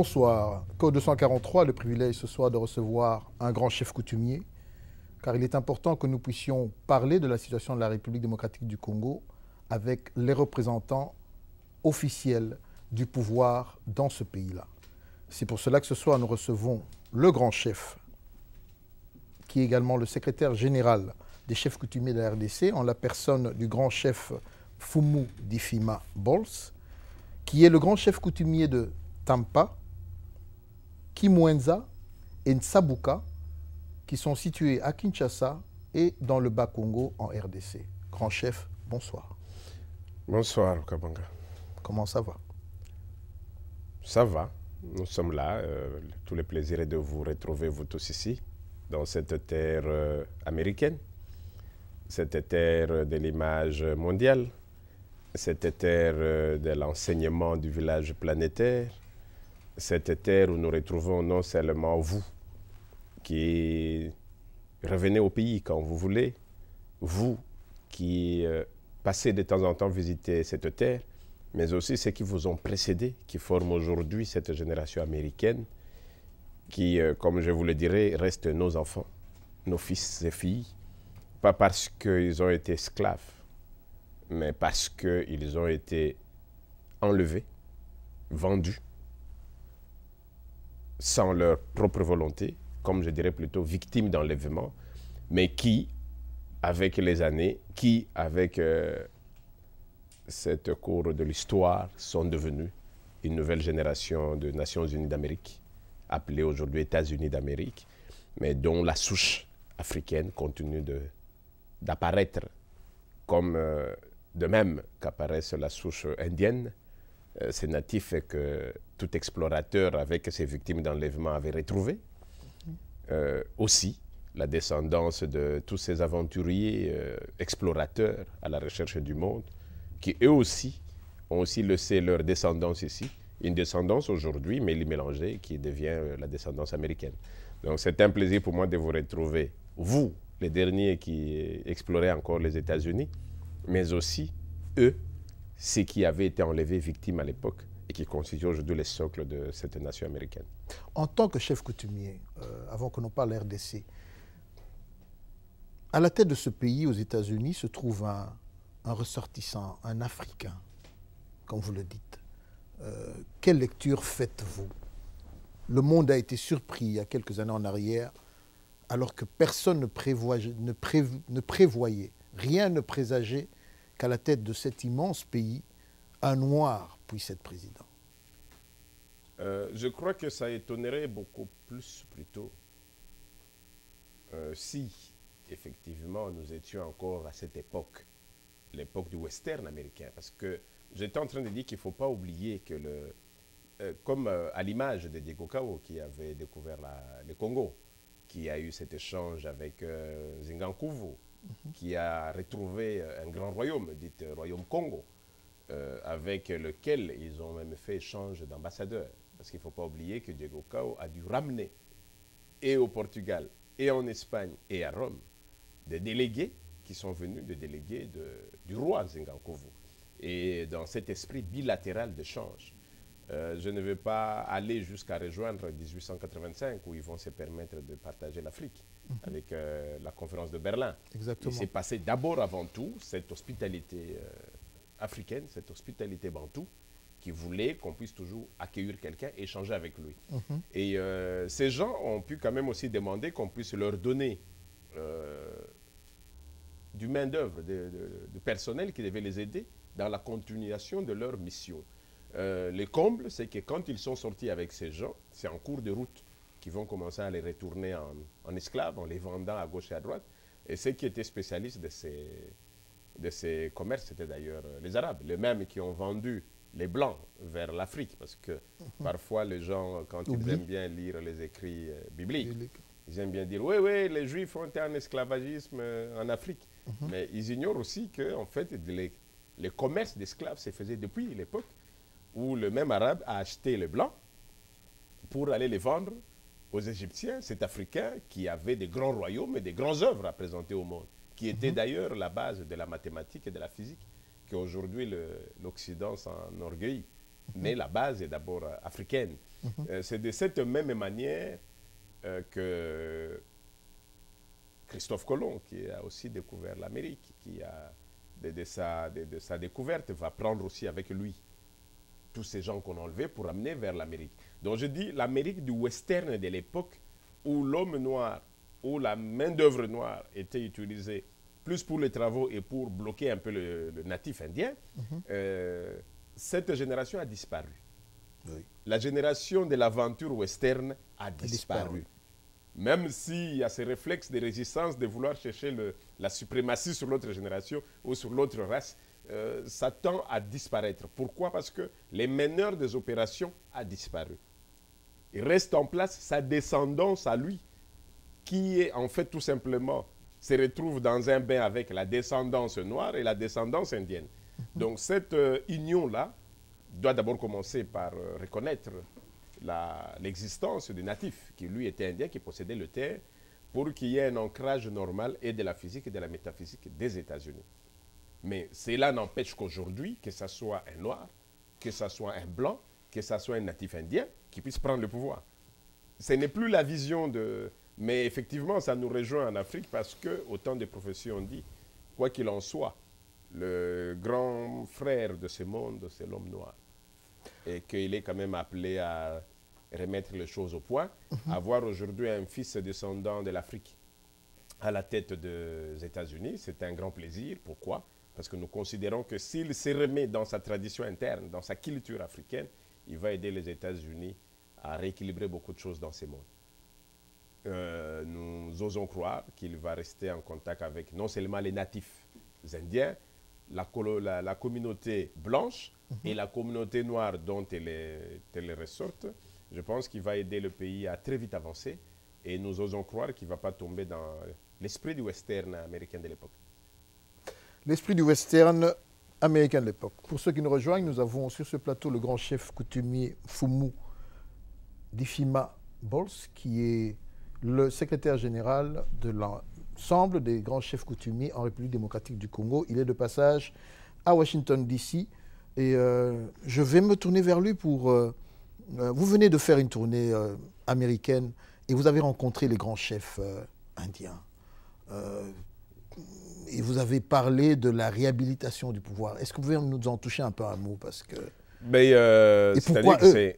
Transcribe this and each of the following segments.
Bonsoir. Code 243, le privilège ce soir de recevoir un grand chef coutumier, car il est important que nous puissions parler de la situation de la République démocratique du Congo avec les représentants officiels du pouvoir dans ce pays-là. C'est pour cela que ce soir, nous recevons le grand chef, qui est également le secrétaire général des chefs coutumiers de la RDC, en la personne du grand chef Fumu Difima Bols, qui est le grand chef coutumier de Tampa, Kimwenza et Nsabuka, qui sont situés à Kinshasa et dans le Bas-Congo en RDC. Grand chef, bonsoir. Bonsoir, Kabanga. Comment ça va Ça va. Nous sommes là. Euh, tout le plaisir est de vous retrouver, vous tous ici, dans cette terre euh, américaine, cette terre de l'image mondiale, cette terre euh, de l'enseignement du village planétaire, cette terre où nous retrouvons non seulement vous, qui revenez au pays quand vous voulez, vous qui euh, passez de temps en temps visiter cette terre, mais aussi ceux qui vous ont précédé, qui forment aujourd'hui cette génération américaine, qui, euh, comme je vous le dirai, restent nos enfants, nos fils et filles, pas parce qu'ils ont été esclaves, mais parce qu'ils ont été enlevés, vendus, sans leur propre volonté, comme je dirais plutôt victimes d'enlèvement, mais qui, avec les années, qui, avec euh, cette cour de l'histoire, sont devenus une nouvelle génération de Nations Unies d'Amérique, appelée aujourd'hui États-Unis d'Amérique, mais dont la souche africaine continue d'apparaître, comme euh, de même qu'apparaissent la souche indienne, euh, ces natifs que tout explorateur avec ses victimes d'enlèvement avait retrouvé. Mm-hmm. Euh, aussi la descendance de tous ces aventuriers euh, explorateurs à la recherche du monde, qui eux aussi ont aussi laissé leur descendance ici, une descendance aujourd'hui, mais mélangée, qui devient la descendance américaine. Donc c'est un plaisir pour moi de vous retrouver, vous, les derniers qui exploraient encore les États-Unis, mais aussi eux ce qui avait été enlevé victime à l'époque et qui constitue aujourd'hui les socles de cette nation américaine. En tant que chef coutumier, euh, avant que nous parle RDC, à la tête de ce pays, aux États-Unis, se trouve un, ressortissant, un Africain, comme vous le dites. Euh, quelle lecture faites-vous Le monde a été surpris il y a quelques années en arrière, alors que personne ne prévoyait rien ne présageait à la tête de cet immense pays, un noir puisse être président euh, Je crois que ça étonnerait beaucoup plus plutôt euh, si, effectivement, nous étions encore à cette époque, l'époque du western américain. Parce que j'étais en train de dire qu'il ne faut pas oublier que, le, euh, comme à l'image de Diego Cao qui avait découvert le Congo, qui a eu cet échange avec Zingankuvu, Mhm. qui a retrouvé euh, un grand royaume, dit euh, Royaume Congo, euh, avec lequel ils ont même fait échange d'ambassadeurs. Parce qu'il ne faut pas oublier que Diego Cao a dû ramener, et au Portugal, et en Espagne, et à Rome, des délégués qui sont venus des délégués du roi Zengankovo. Et dans cet esprit bilatéral d'échange, je ne veux pas aller jusqu'à rejoindre 1885 où ils vont se permettre de partager l'Afrique avec euh, la conférence de Berlin. Exactement. Il s'est passé d'abord, avant tout, cette hospitalité euh, africaine, cette hospitalité bantou, qui voulait qu'on puisse toujours accueillir quelqu'un, échanger avec lui. Mhm. Et euh, ces gens ont pu quand même aussi demander qu'on puisse leur donner du main-d'œuvre, du personnel qui devait les aider dans la continuation de leur mission. le comble, c'est que quand ils sont sortis avec ces gens, c'est en cours de route qui vont commencer à les retourner en, esclaves, en les vendant à gauche et à droite. Et ceux qui étaient spécialistes de ces, de ces commerces, c'était d'ailleurs euh, les Arabes, les mêmes qui ont vendu les Blancs vers l'Afrique, parce que mhm. parfois les gens, quand ils aiment bien lire les écrits euh, bibliques, ils aiment bien dire, oui, oui, les Juifs ont été en esclavagisme euh, en Afrique. Mhm. Mais ils ignorent aussi que, en fait, les, les commerces d'esclaves se faisaient depuis l'époque où le même Arabe a acheté les Blancs pour aller les vendre aux Égyptiens, cet Africain qui avait des grands royaumes et des grandes œuvres à présenter au monde, qui était mhm. d'ailleurs la base de la mathématique et de la physique, qu'aujourd'hui l'Occident orgueille, mhm. Mais la base est d'abord euh, africaine. Mhm. Euh, c'est de cette même manière euh, que Christophe Colomb, qui a aussi découvert l'Amérique, qui a sa, de, sa, découverte, va prendre aussi avec lui tous ces gens qu'on a enlevés pour amener vers l'Amérique. Donc je dis l'Amérique du western de l'époque où l'homme noir, où la main-d'œuvre noire était utilisée plus pour les travaux et pour bloquer un peu le, natif indien, mhm. euh, cette génération a disparu. La génération de l'aventure western a disparu. Même s'il y a ce réflexe de résistance de vouloir chercher la suprématie sur l'autre génération ou sur l'autre race, ça euh, tend à disparaître. Pourquoi Parce que les meneurs des opérations a disparu. Il reste en place sa descendance à lui, qui est en fait tout simplement, se retrouve dans un bain avec la descendance noire et la descendance indienne. Mhm. Donc cette euh, union-là doit d'abord commencer par euh, reconnaître reconnaître l'existence du natif, qui lui était indien, qui possédait le terre, pour qu'il y ait un ancrage normal et de la physique et de la métaphysique des États-Unis. Mais cela n'empêche qu'aujourd'hui, que ce soit un noir, que ce soit un blanc, que ce soit un natif indien, qui puisse prendre le pouvoir. Ce n'est plus la vision de... Mais effectivement, ça nous rejoint en Afrique parce que, autant de prophéties ont dit, quoi qu'il en soit, le grand frère de ce monde, c'est l'homme noir. Et qu'il est quand même appelé à remettre les choses au point, mhm. avoir aujourd'hui un fils descendant de l'Afrique à la tête des États-Unis, c'est un grand plaisir. Pourquoi Parce que nous considérons que s'il se remet dans sa tradition interne, dans sa culture africaine, il va aider les États-Unis à rééquilibrer beaucoup de choses dans ces mondes. Euh, nous osons croire qu'il va rester en contact avec non seulement les natifs indiens, la, la communauté blanche mhm. et la communauté noire dont elle est, ressorte. Je pense qu'il va aider le pays à très vite avancer et nous osons croire qu'il ne va pas tomber dans l'esprit du western américain de l'époque. L'esprit du western américain de l'époque. Pour ceux qui nous rejoignent, nous avons sur ce plateau le grand chef coutumier Fumu Difima Bols, qui est le secrétaire général de l'ensemble des grands chefs coutumiers en République démocratique du Congo. Il est de passage à Washington, D.C. Et euh, je vais me tourner vers lui pour... Euh, euh, vous venez de faire une tournée américaine et vous avez rencontré les grands chefs indiens et vous avez parlé de la réhabilitation du pouvoir. Est-ce que vous pouvez nous en toucher un peu un mot parce que... Mais euh, pourquoi eux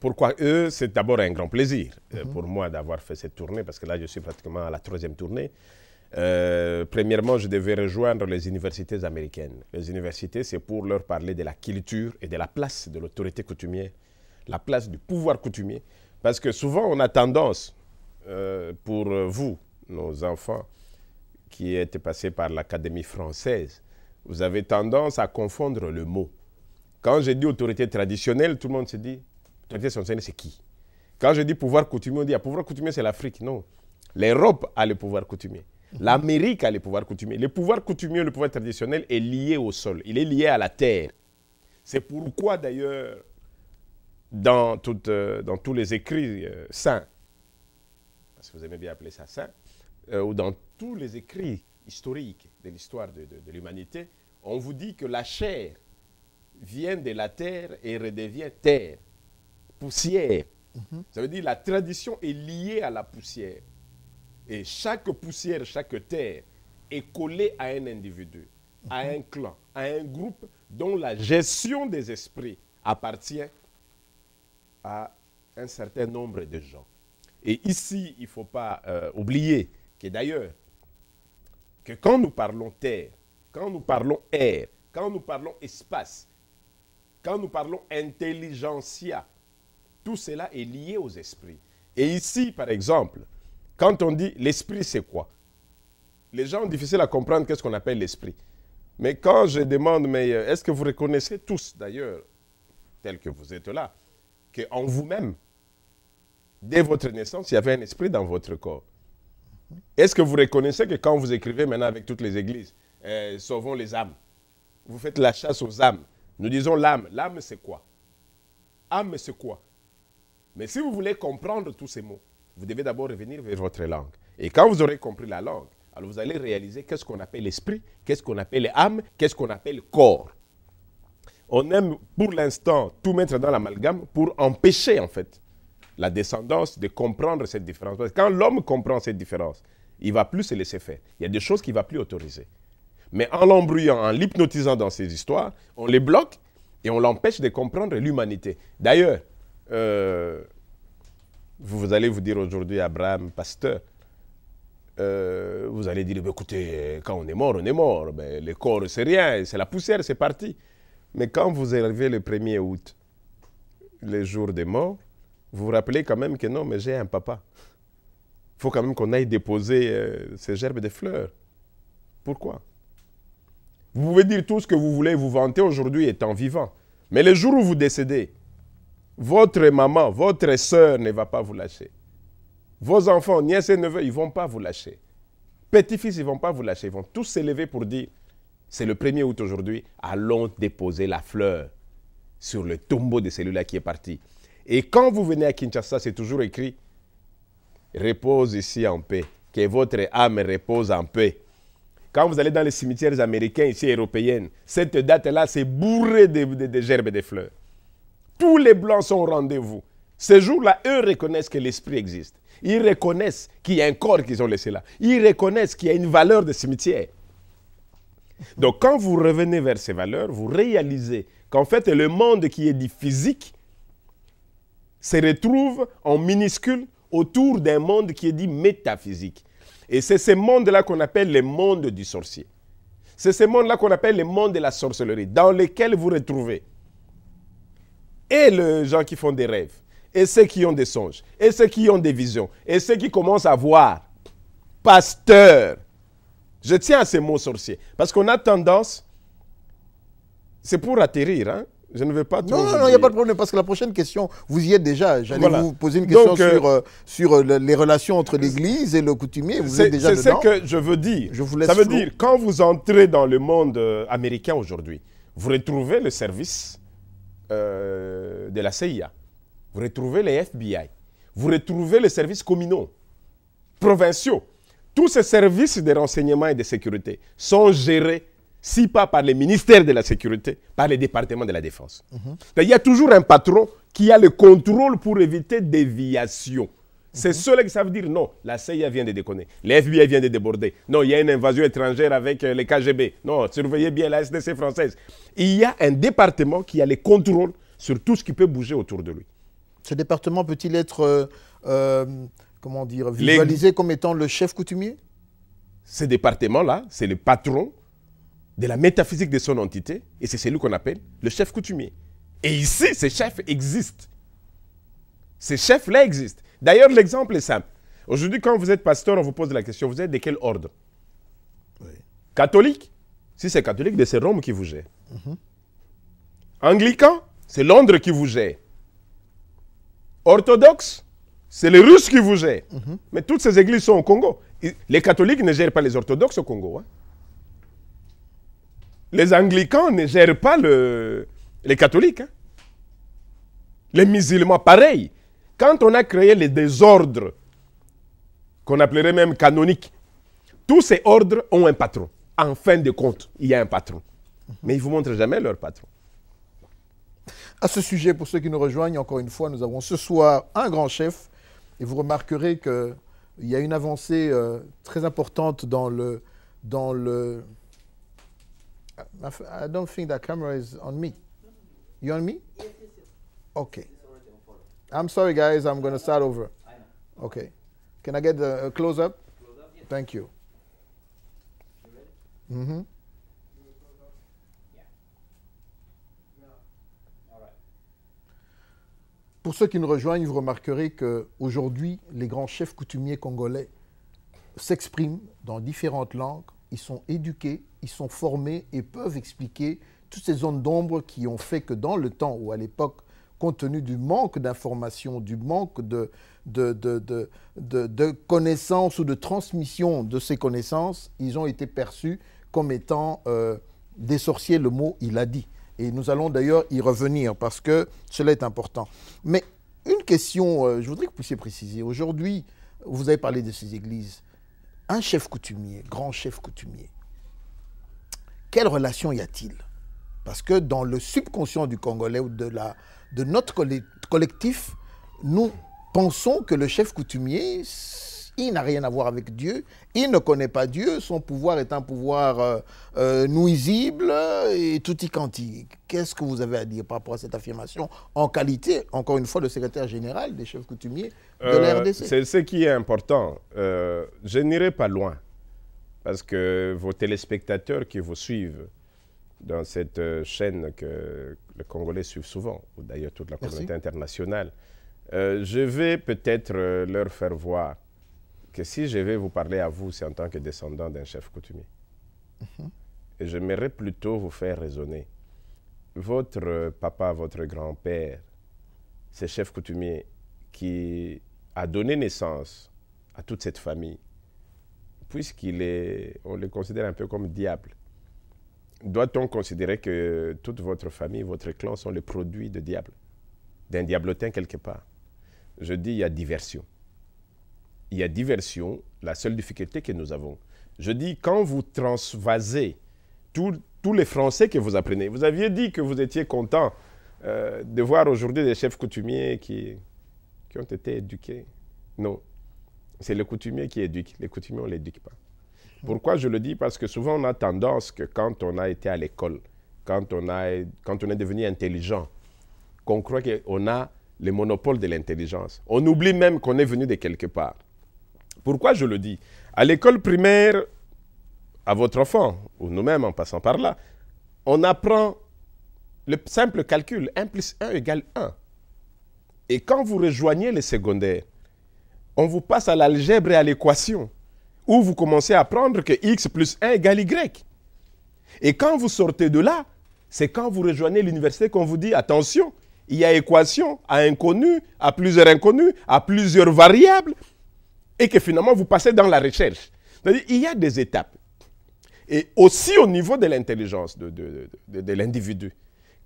pourquoi eux C'est d'abord un grand plaisir euh, mhm. pour moi d'avoir fait cette tournée, parce que là, je suis pratiquement à la troisième tournée. Euh, premièrement, je devais rejoindre les universités américaines. Les universités, c'est pour leur parler de la culture et de la place de l'autorité coutumière, la place du pouvoir coutumier. Parce que souvent, on a tendance, pour vous, nos enfants, qui est passé par l'Académie française, vous avez tendance à confondre le mot. Quand je dis autorité traditionnelle, tout le monde se dit, autorité traditionnelle, c'est qui Quand je dis pouvoir coutumier, on dit, ah, pouvoir coutumier, c'est l'Afrique. Non. L'Europe a le pouvoir coutumier. Mhm. L'Amérique a le pouvoir coutumier. Le pouvoir coutumier, le pouvoir traditionnel est lié au sol. Il est lié à la terre. C'est pourquoi, d'ailleurs, dans, euh, dans tous les écrits euh, saints, parce que vous aimez bien appeler ça saint, euh, ou dans tous les écrits historiques de l'histoire de, l'humanité, on vous dit que la chair vient de la terre et redevient terre, poussière. Mhm. Ça veut dire la tradition est liée à la poussière. Et chaque poussière, chaque terre est collée à un individu, à mhm. un clan, à un groupe dont la gestion des esprits appartient à un certain nombre de gens. Et ici, il ne faut pas euh, oublier et d'ailleurs que quand nous parlons terre, quand nous parlons air, quand nous parlons espace, quand nous parlons intelligentsia, tout cela est lié aux esprits. Et ici, par exemple, quand on dit l'esprit, c'est quoi Les gens ont difficile à comprendre qu'est-ce qu'on appelle l'esprit. Mais quand je demande, mais euh, est-ce que vous reconnaissez tous, d'ailleurs, tel que vous êtes là, que en vous-même, dès votre naissance, il y avait un esprit dans votre corps est-ce que vous reconnaissez que quand vous écrivez maintenant avec toutes les églises, euh, sauvons les âmes, vous faites la chasse aux âmes. Nous disons l'âme. L'âme, c'est quoi Âme, c'est quoi Mais si vous voulez comprendre tous ces mots, vous devez d'abord revenir vers votre langue. Et quand vous aurez compris la langue, alors vous allez réaliser qu'est-ce qu'on appelle l'esprit, qu'est-ce qu'on appelle l'âme, qu'est-ce qu'on appelle corps. On aime pour l'instant tout mettre dans l'amalgame pour empêcher en fait la descendance de comprendre cette différence. Parce que quand l'homme comprend cette différence, il va plus se laisser faire. Il y a des choses qu'il va plus autoriser. Mais en l'embrouillant, en l'hypnotisant dans ces histoires, on les bloque et on l'empêche de comprendre l'humanité. D'ailleurs, euh, vous, allez vous dire aujourd'hui, Abraham, pasteur, euh, vous allez dire, écoutez, quand on est mort, on est mort. le corps, c'est rien, c'est la poussière, c'est parti. Mais quand vous arrivez le 1er août, le jour des morts, vous vous rappelez quand même que non, mais j'ai un papa. Il faut quand même qu'on aille déposer euh, ces gerbes de fleurs. Pourquoi Vous pouvez dire tout ce que vous voulez vous vanter aujourd'hui étant vivant. Mais le jour où vous décédez, votre maman, votre sœur ne va pas vous lâcher. Vos enfants, nièces et neveux, ils ne vont pas vous lâcher. Petits-fils, ils ne vont pas vous lâcher. Ils vont tous s'élever pour dire, c'est le 1er août aujourd'hui, allons déposer la fleur sur le tombeau de celui-là qui est parti. Et quand vous venez à Kinshasa, c'est toujours écrit Repose ici en paix. Que votre âme repose en paix. Quand vous allez dans les cimetières américains, ici européennes, cette date-là, c'est bourré de, gerbes et de fleurs. Tous les blancs sont au rendez-vous. Ces jour là eux reconnaissent que l'esprit existe. Ils reconnaissent qu'il y a un corps qu'ils ont laissé là. Ils reconnaissent qu'il y a une valeur de cimetière. Donc, quand vous revenez vers ces valeurs, vous réalisez qu'en fait, le monde qui est dit physique se retrouve en minuscule autour d'un monde qui est dit métaphysique. Et c'est ce monde-là qu'on appelle le monde du sorcier. C'est ce monde-là qu'on appelle le monde de la sorcellerie, dans lequel vous retrouvez et les gens qui font des rêves, et ceux qui ont des songes, et ceux qui ont des visions, et ceux qui commencent à voir. Pasteur. Je tiens à ces mots sorcier, parce qu'on a tendance, c'est pour atterrir, hein? Je ne vais pas Non, non, il n'y a pas de problème, parce que la prochaine question, vous y êtes déjà. J'allais vous poser une question euh, sur, euh, euh, les relations entre l'Église et le coutumier. Vous êtes déjà C'est ce que je veux dire. Je vous Ça veut dire, quand vous entrez dans le monde américain aujourd'hui, vous retrouvez le service de la CIA, vous retrouvez les FBI, vous retrouvez les services communaux, provinciaux. Tous ces services de renseignement et de sécurité sont gérés si pas par les ministères de la Sécurité, par les départements de la Défense. Il y a toujours un patron qui a le contrôle pour éviter déviation. C'est mhm. cela que ça veut dire. Non, la CIA vient de déconner. L'FBI vient de déborder. Non, il y a une invasion étrangère avec le euh, les KGB. Non, surveillez bien la SDC française. Il y a un département qui a le contrôle sur tout ce qui peut bouger autour de lui. Ce département peut-il être, euh, euh, comment dire, visualisé comme étant le chef coutumier Ce département-là, c'est le patron de la métaphysique de son entité, et c'est celui qu'on appelle le chef coutumier. Et ici, ces chefs existent. Ces chefs-là existent. D'ailleurs, l'exemple est simple. Aujourd'hui, quand vous êtes pasteur, on vous pose la question, vous êtes de quel ordre Catholique Si c'est catholique, c'est Rome qui vous gère. Mhm. Anglican C'est Londres qui vous gère. Orthodoxe C'est les Russes qui vous gèrent. Mhm. Mais toutes ces églises sont au Congo. Les catholiques ne gèrent pas les orthodoxes au Congo. Hein les anglicans ne gèrent pas les catholiques. Hein. Les musulmans, pareil. Quand on a créé les désordres, qu'on appellerait même canoniques, tous ces ordres ont un patron. En fin de compte, il y a un patron. Mais ils ne vous montrent jamais leur patron. À ce sujet, pour ceux qui nous rejoignent, encore une fois, nous avons ce soir un grand chef. Et vous remarquerez qu'il y a une avancée euh, très importante dans le, dans le I, don't think that camera is on me. You on me? Okay. I'm sorry, guys. I'm going to start over. Okay. Can I get the uh, close up? Close up Thank you. mm-hmm. Yeah. Right. Pour ceux qui nous rejoignent, vous remarquerez qu'aujourd'hui, les grands chefs coutumiers congolais s'expriment dans différentes langues, ils sont éduqués, ils sont formés et peuvent expliquer toutes ces zones d'ombre qui ont fait que dans le temps ou à l'époque, compte tenu du manque d'informations, du manque de de, de, de, connaissances ou de transmission de ces connaissances, ils ont été perçus comme étant euh, des sorciers, le mot il a dit. Et nous allons d'ailleurs y revenir parce que cela est important. Mais une question, euh, je voudrais que vous puissiez préciser. Aujourd'hui, vous avez parlé de ces églises. Un chef coutumier, grand chef coutumier, quelle relation y a-t-il Parce que dans le subconscient du Congolais ou de, la, de notre collectif, nous pensons que le chef coutumier, il n'a rien à voir avec Dieu, il ne connaît pas Dieu, son pouvoir est un pouvoir euh, euh, nuisible et tout y quantique. Qu'est-ce que vous avez à dire par rapport à cette affirmation en qualité, encore une fois, le secrétaire général des chefs coutumiers de euh, la RDC C'est ce qui est important. Euh, je n'irai pas loin parce que vos téléspectateurs qui vous suivent dans cette euh, chaîne que les Congolais suivent souvent, ou d'ailleurs toute la communauté internationale, euh, je vais peut-être euh, leur faire voir que si je vais vous parler à vous, c'est en tant que descendant d'un chef coutumier. Mhm. Et j'aimerais plutôt vous faire raisonner. Votre papa, votre grand-père, ce chef coutumier qui a donné naissance à toute cette famille, puisqu'il est, on le considère un peu comme diable, doit-on considérer que toute votre famille, votre clan sont les produits de diable, d'un diablotin quelque part Je dis, il y a diversion. Il y a diversion, la seule difficulté que nous avons. Je dis, quand vous transvasez tous les Français que vous apprenez, vous aviez dit que vous étiez content euh, de voir aujourd'hui des chefs coutumiers qui, qui ont été éduqués. Non, c'est le coutumier qui éduque. Les on ne l'éduque pas. Pourquoi je le dis Parce que souvent, on a tendance que quand on a été à l'école, quand, on quand on est devenu intelligent, qu'on croit qu'on a le monopole de l'intelligence. On oublie même qu'on est venu de quelque part. Pourquoi je le dis À l'école primaire, à votre enfant, ou nous-mêmes en passant par là, on apprend le simple calcul 1 plus 1 égale 1. Et quand vous rejoignez les secondaires, on vous passe à l'algèbre et à l'équation, où vous commencez à apprendre que x plus 1 égale y. Et quand vous sortez de là, c'est quand vous rejoignez l'université qu'on vous dit, attention, il y a équation à inconnu, à plusieurs inconnus, à plusieurs variables, et que finalement vous passez dans la recherche. il y a des étapes. Et aussi au niveau de l'intelligence de l'individu.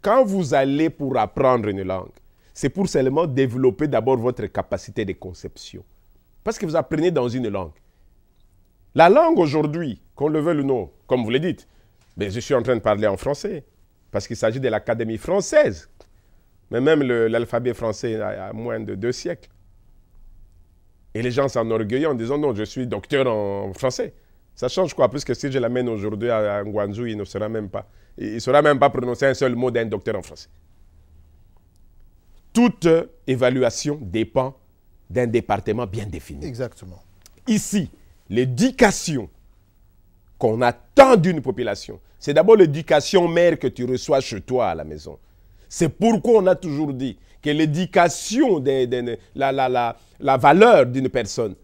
Quand vous allez pour apprendre une langue, c'est pour seulement développer d'abord votre capacité de conception. Parce que vous apprenez dans une langue. La langue aujourd'hui, qu'on le veuille ou non, comme vous le dites, je suis en train de parler en français, parce qu'il s'agit de l'Académie française. Mais même l'alphabet français a, moins de deux siècles. Et les gens s'enorgueillent en disant non, je suis docteur en français. Ça change quoi Puisque si je l'amène aujourd'hui à, Guangzhou, il ne sera même pas, il, saura même pas prononcer un seul mot d'un docteur en français. Toute évaluation dépend d'un département bien défini. Exactement. Ici, l'éducation qu'on attend d'une population, c'est d'abord l'éducation mère que tu reçois chez toi à la maison. C'est pourquoi on a toujours dit que l'éducation, la, la, la, la valeur d'une personne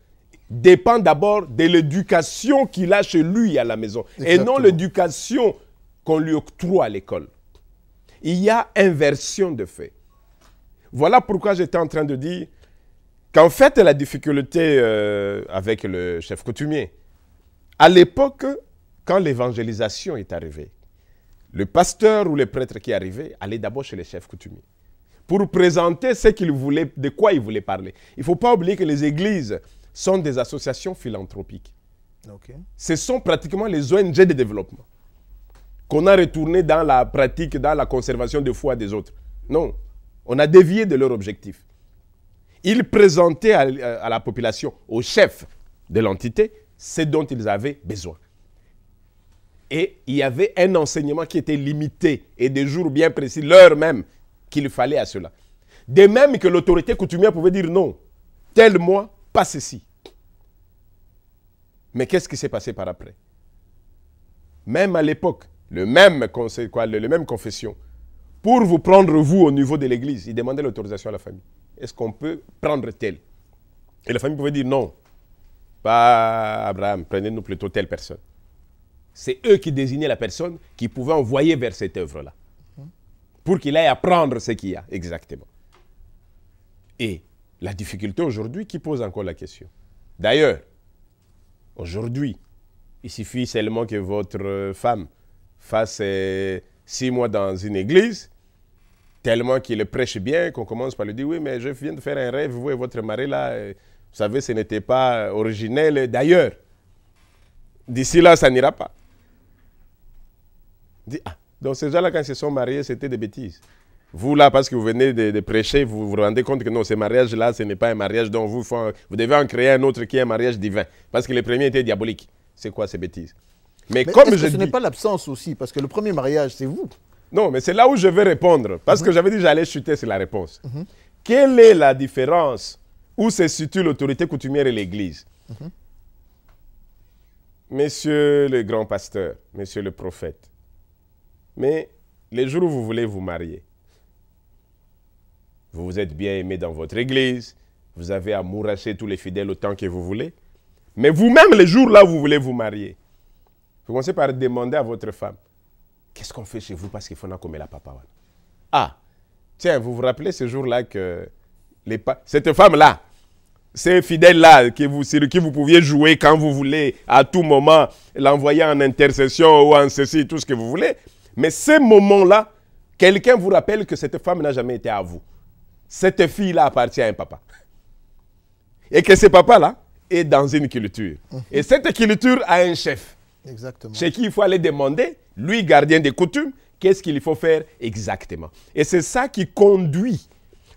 dépend d'abord de l'éducation qu'il a chez lui à la maison et non l'éducation qu'on lui octroie à l'école. Il y a inversion de fait. Voilà pourquoi j'étais en train de dire Qu'en fait, la difficulté euh, avec le chef coutumier, à l'époque, quand l'évangélisation est arrivée, le pasteur ou le prêtre qui arrivait allait d'abord chez les chefs coutumiers pour présenter ce qu'il voulait, de quoi il voulait parler. Il ne faut pas oublier que les églises sont des associations philanthropiques. Ce sont pratiquement les ONG de développement qu'on a retourné dans la pratique, dans la conservation de foi des autres. Non, on a dévié de leur objectif. Il présentait euh, à, la population, au chef de l'entité, ce dont ils avaient besoin. Et il y avait un enseignement qui était limité et des jours bien précis, l'heure même, qu'il fallait à cela. De même que l'autorité coutumière pouvait dire non, tel mois, pas ceci. Mais qu'est-ce qui s'est passé par après Même à l'époque, le même conseil, quoi, le, le même confession, pour vous prendre vous au niveau de l'Église, il demandait l'autorisation à la famille est-ce qu'on peut prendre telle Et la famille pouvait dire non, pas Abraham, prenez-nous plutôt telle personne. C'est eux qui désignaient la personne qui pouvait envoyer vers cette œuvre-là, mm-hmm. pour qu'il aille apprendre ce qu'il y a exactement. Et la difficulté aujourd'hui qui pose encore la question. D'ailleurs, aujourd'hui, il suffit seulement que votre femme fasse euh, six mois dans une église tellement qu'il le prêche bien qu'on commence par lui dire Oui, mais je viens de faire un rêve, vous et votre mari là, euh, vous savez, ce n'était pas originel d'ailleurs. D'ici là, ça n'ira pas. Ah, donc ces gens-là, quand ils se sont mariés, c'était des bêtises. Vous là, parce que vous venez de, prêcher, vous vous rendez compte que non, ces mariages là ce n'est pas un mariage dont vous, vous devez en créer un autre qui est un mariage divin. Parce que le premier était diabolique. C'est quoi ces bêtises mais, comme je que ce n'est pas l'absence aussi, parce que le premier mariage, c'est vous. Non, mais c'est là où je vais répondre, parce que mhm. j'avais dit que j'allais chuter sur la réponse. Mhm. Quelle est la différence où se situe l'autorité coutumière et l'Église mhm. Monsieur le grand pasteur, monsieur le prophète, mais les jours où vous voulez vous marier, vous vous êtes bien aimé dans votre Église, vous avez amouraché tous les fidèles autant que vous voulez, mais vous-même, les jours là où vous voulez vous marier, vous commencez par demander à votre femme, Qu'est-ce qu'on fait chez vous parce qu'il faut comme la papa ah. ah, tiens, vous vous rappelez ce jour-là que cette femme-là, ces fidèle là sur qui vous pouviez jouer quand vous voulez, à tout moment, l'envoyer en intercession ou en ceci, tout ce que vous voulez. Mais ce moment là quelqu'un vous rappelle que cette femme n'a jamais été à vous. Cette fille-là appartient à un papa. Et que ce papa-là est dans une culture. Mm-hmm. Et cette culture a un chef. Exactement. C'est qui faut aller demander, lui, gardien des coutumes, qu'est-ce qu'il faut faire exactement. Et c'est ça qui conduit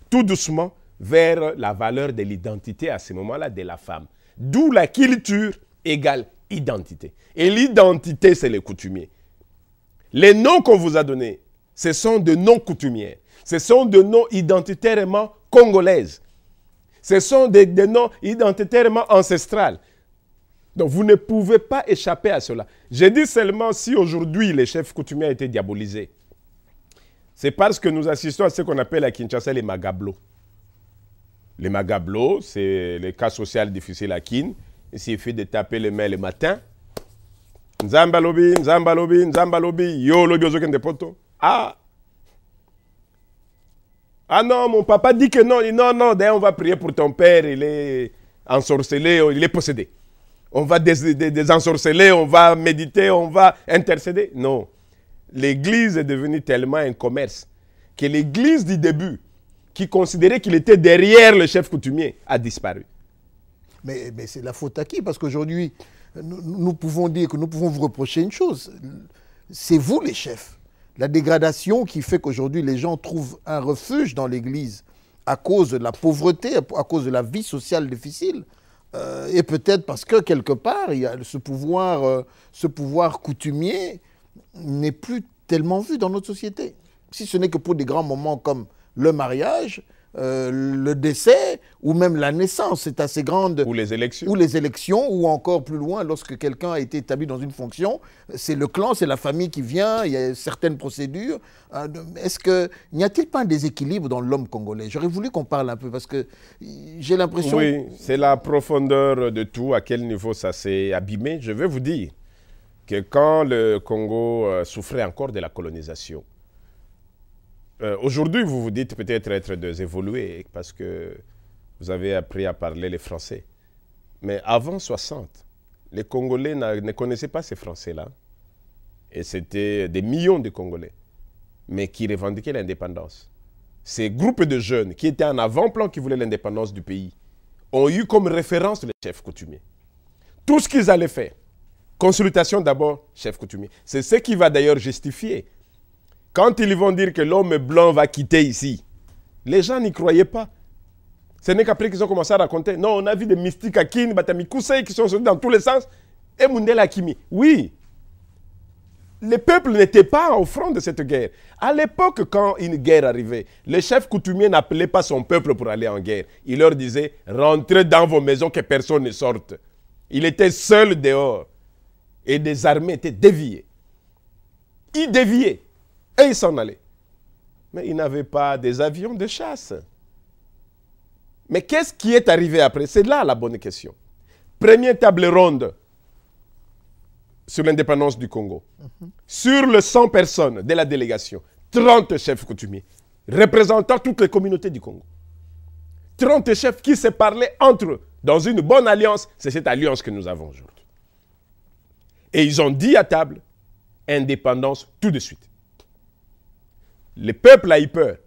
tout doucement vers la valeur de l'identité à ce moment-là de la femme. D'où la culture égale identité. Et l'identité, c'est les coutumiers. Les noms qu'on vous a donnés, ce sont des noms coutumiers. Ce sont des noms identitairement congolaises. Ce sont des, des noms identitairement ancestrales. Donc vous ne pouvez pas échapper à cela. J'ai dit seulement si aujourd'hui les chefs coutumiers étaient été C'est parce que nous assistons à ce qu'on appelle à Kinshasa les magablos. Les magablos, c'est le cas social difficile à Kin. Il suffit de taper les mains le matin. Nzambalobi, Nzambalobi, Nzambalobi, yo de poto. Ah! Ah non, mon papa dit que non, non, non, d'ailleurs on va prier pour ton père, il est ensorcelé, il est possédé on va désensorceler, on va méditer, on va intercéder. Non. L'Église est devenue tellement un commerce que l'Église du début, qui considérait qu'il était derrière le chef coutumier, a disparu. Mais, c'est la faute à qui Parce qu'aujourd'hui, nous, pouvons dire que nous pouvons vous reprocher une chose. C'est vous les chefs. La dégradation qui fait qu'aujourd'hui les gens trouvent un refuge dans l'Église à cause de la pauvreté, à cause de la vie sociale difficile, euh, et peut-être parce que quelque part, ce pouvoir, euh, ce pouvoir coutumier n'est plus tellement vu dans notre société. Si ce n'est que pour des grands moments comme le mariage, euh, le décès ou même la naissance. C'est assez grande. Ou les élections. Ou les élections, ou encore plus loin, lorsque quelqu'un a été établi dans une fonction, c'est le clan, c'est la famille qui vient, il y a certaines procédures. Euh, est-ce que n'y a-t-il pas un déséquilibre dans l'homme congolais J'aurais voulu qu'on parle un peu parce que j'ai l'impression. Oui, c'est la profondeur de tout, à quel niveau ça s'est abîmé. Je vais vous dire que quand le Congo euh, souffrait encore de la colonisation, euh, aujourd'hui, vous vous dites peut-être être évolué parce que vous avez appris à parler les Français. Mais avant 60, les Congolais ne connaissaient pas ces Français-là. Et c'était des millions de Congolais, mais qui revendiquaient l'indépendance. Ces groupes de jeunes qui étaient en avant-plan, qui voulaient l'indépendance du pays, ont eu comme référence les chefs coutumiers. Tout ce qu'ils allaient faire, consultation d'abord, chef coutumier. C'est ce qui va d'ailleurs justifier quand ils vont dire que l'homme blanc va quitter ici, les gens n'y croyaient pas. Ce n'est qu'après qu'ils ont commencé à raconter. Non, on a vu des mystiques à Kin, Batami qui sont sortis dans tous les sens. Et Mundela Akimi. Oui. Les peuples n'étaient pas au front de cette guerre. À l'époque, quand une guerre arrivait, le chef coutumier n'appelait pas son peuple pour aller en guerre. Il leur disait Rentrez dans vos maisons que personne ne sorte. Il était seul dehors. Et des armées étaient déviées. Ils déviaient. Et ils s'en allaient. Mais ils n'avaient pas des avions de chasse. Mais qu'est-ce qui est arrivé après C'est là la bonne question. Première table ronde sur l'indépendance du Congo. Mhm. Sur le 100 personnes de la délégation, 30 chefs coutumiers, représentant toutes les communautés du Congo. 30 chefs qui se parlaient entre eux dans une bonne alliance. C'est cette alliance que nous avons aujourd'hui. Et ils ont dit à table, indépendance tout de suite. Le peuple a eu peur.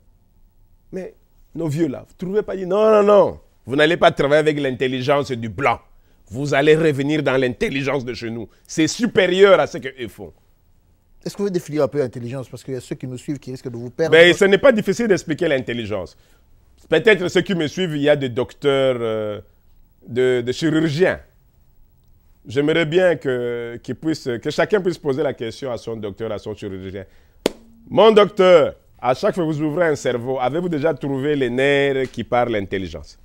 Mais nos vieux là, vous ne trouvez pas dit non, non, non, vous n'allez pas travailler avec l'intelligence du blanc. Vous allez revenir dans l'intelligence de chez nous. C'est supérieur à ce qu'ils font. Est-ce que vous définir un peu l'intelligence Parce qu'il y a ceux qui nous suivent qui risquent de vous perdre. Mais ce n'est pas difficile d'expliquer l'intelligence. Peut-être ceux qui me suivent, il y a des docteurs, euh, des chirurgiens. J'aimerais bien que, que chacun puisse poser la question à son docteur, à son chirurgien. Mon docteur, à chaque fois que vous ouvrez un cerveau, avez-vous déjà trouvé les nerfs qui parlent l'intelligence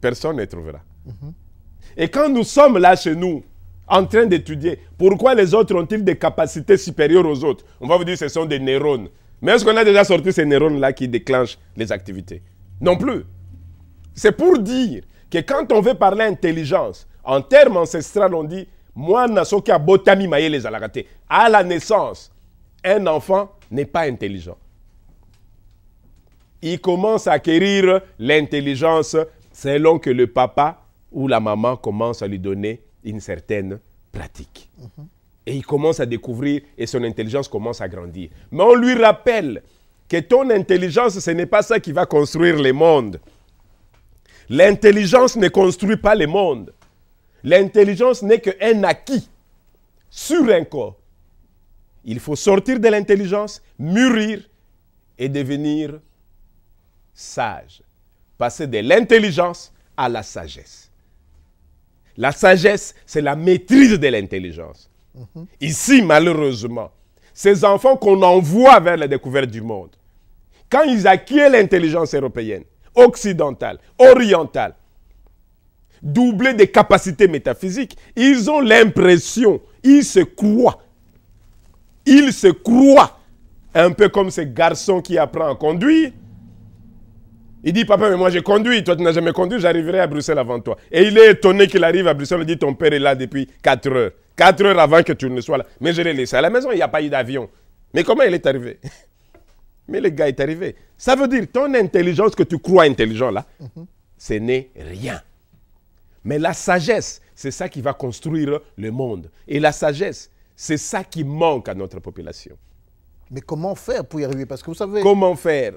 Personne ne trouvera. Mm-hmm. Et quand nous sommes là chez nous, en train d'étudier, pourquoi les autres ont-ils des capacités supérieures aux autres On va vous dire que ce sont des neurones. Mais est-ce qu'on a déjà sorti ces neurones-là qui déclenchent les activités Non plus. C'est pour dire que quand on veut parler intelligence, en termes ancestrales, on dit moi à la naissance un enfant n'est pas intelligent il commence à acquérir l'intelligence selon que le papa ou la maman commence à lui donner une certaine pratique. Et il commence à découvrir et son intelligence commence à grandir. Mais on lui rappelle que ton intelligence, ce n'est pas ça qui va construire le monde. L'intelligence ne construit pas le monde. L'intelligence n'est qu'un acquis sur un corps. Il faut sortir de l'intelligence, mûrir et devenir sage. Passer de l'intelligence à la sagesse. La sagesse, c'est la maîtrise de l'intelligence. Mhm. Ici, malheureusement, ces enfants qu'on envoie vers la découverte du monde, quand ils acquièrent l'intelligence européenne, occidentale, orientale, doublé des capacités métaphysiques. Ils ont l'impression, ils se croient. Ils se croient. Un peu comme ce garçon qui apprend à conduire. Il dit, papa, mais moi j'ai conduit, toi tu n'as jamais conduit, j'arriverai à Bruxelles avant toi. Et il est étonné qu'il arrive à Bruxelles, il dit, ton père est là depuis 4 heures. 4 heures avant que tu ne sois là. Mais je l'ai laissé à la maison, il n'y a pas eu d'avion. Mais comment il est arrivé Mais le gars est arrivé. Ça veut dire, ton intelligence que tu crois intelligent là, mhm. ce n'est rien. Mais la sagesse, c'est ça qui va construire le monde. Et la sagesse, c'est ça qui manque à notre population. Mais comment faire pour y arriver Parce que vous savez... Comment faire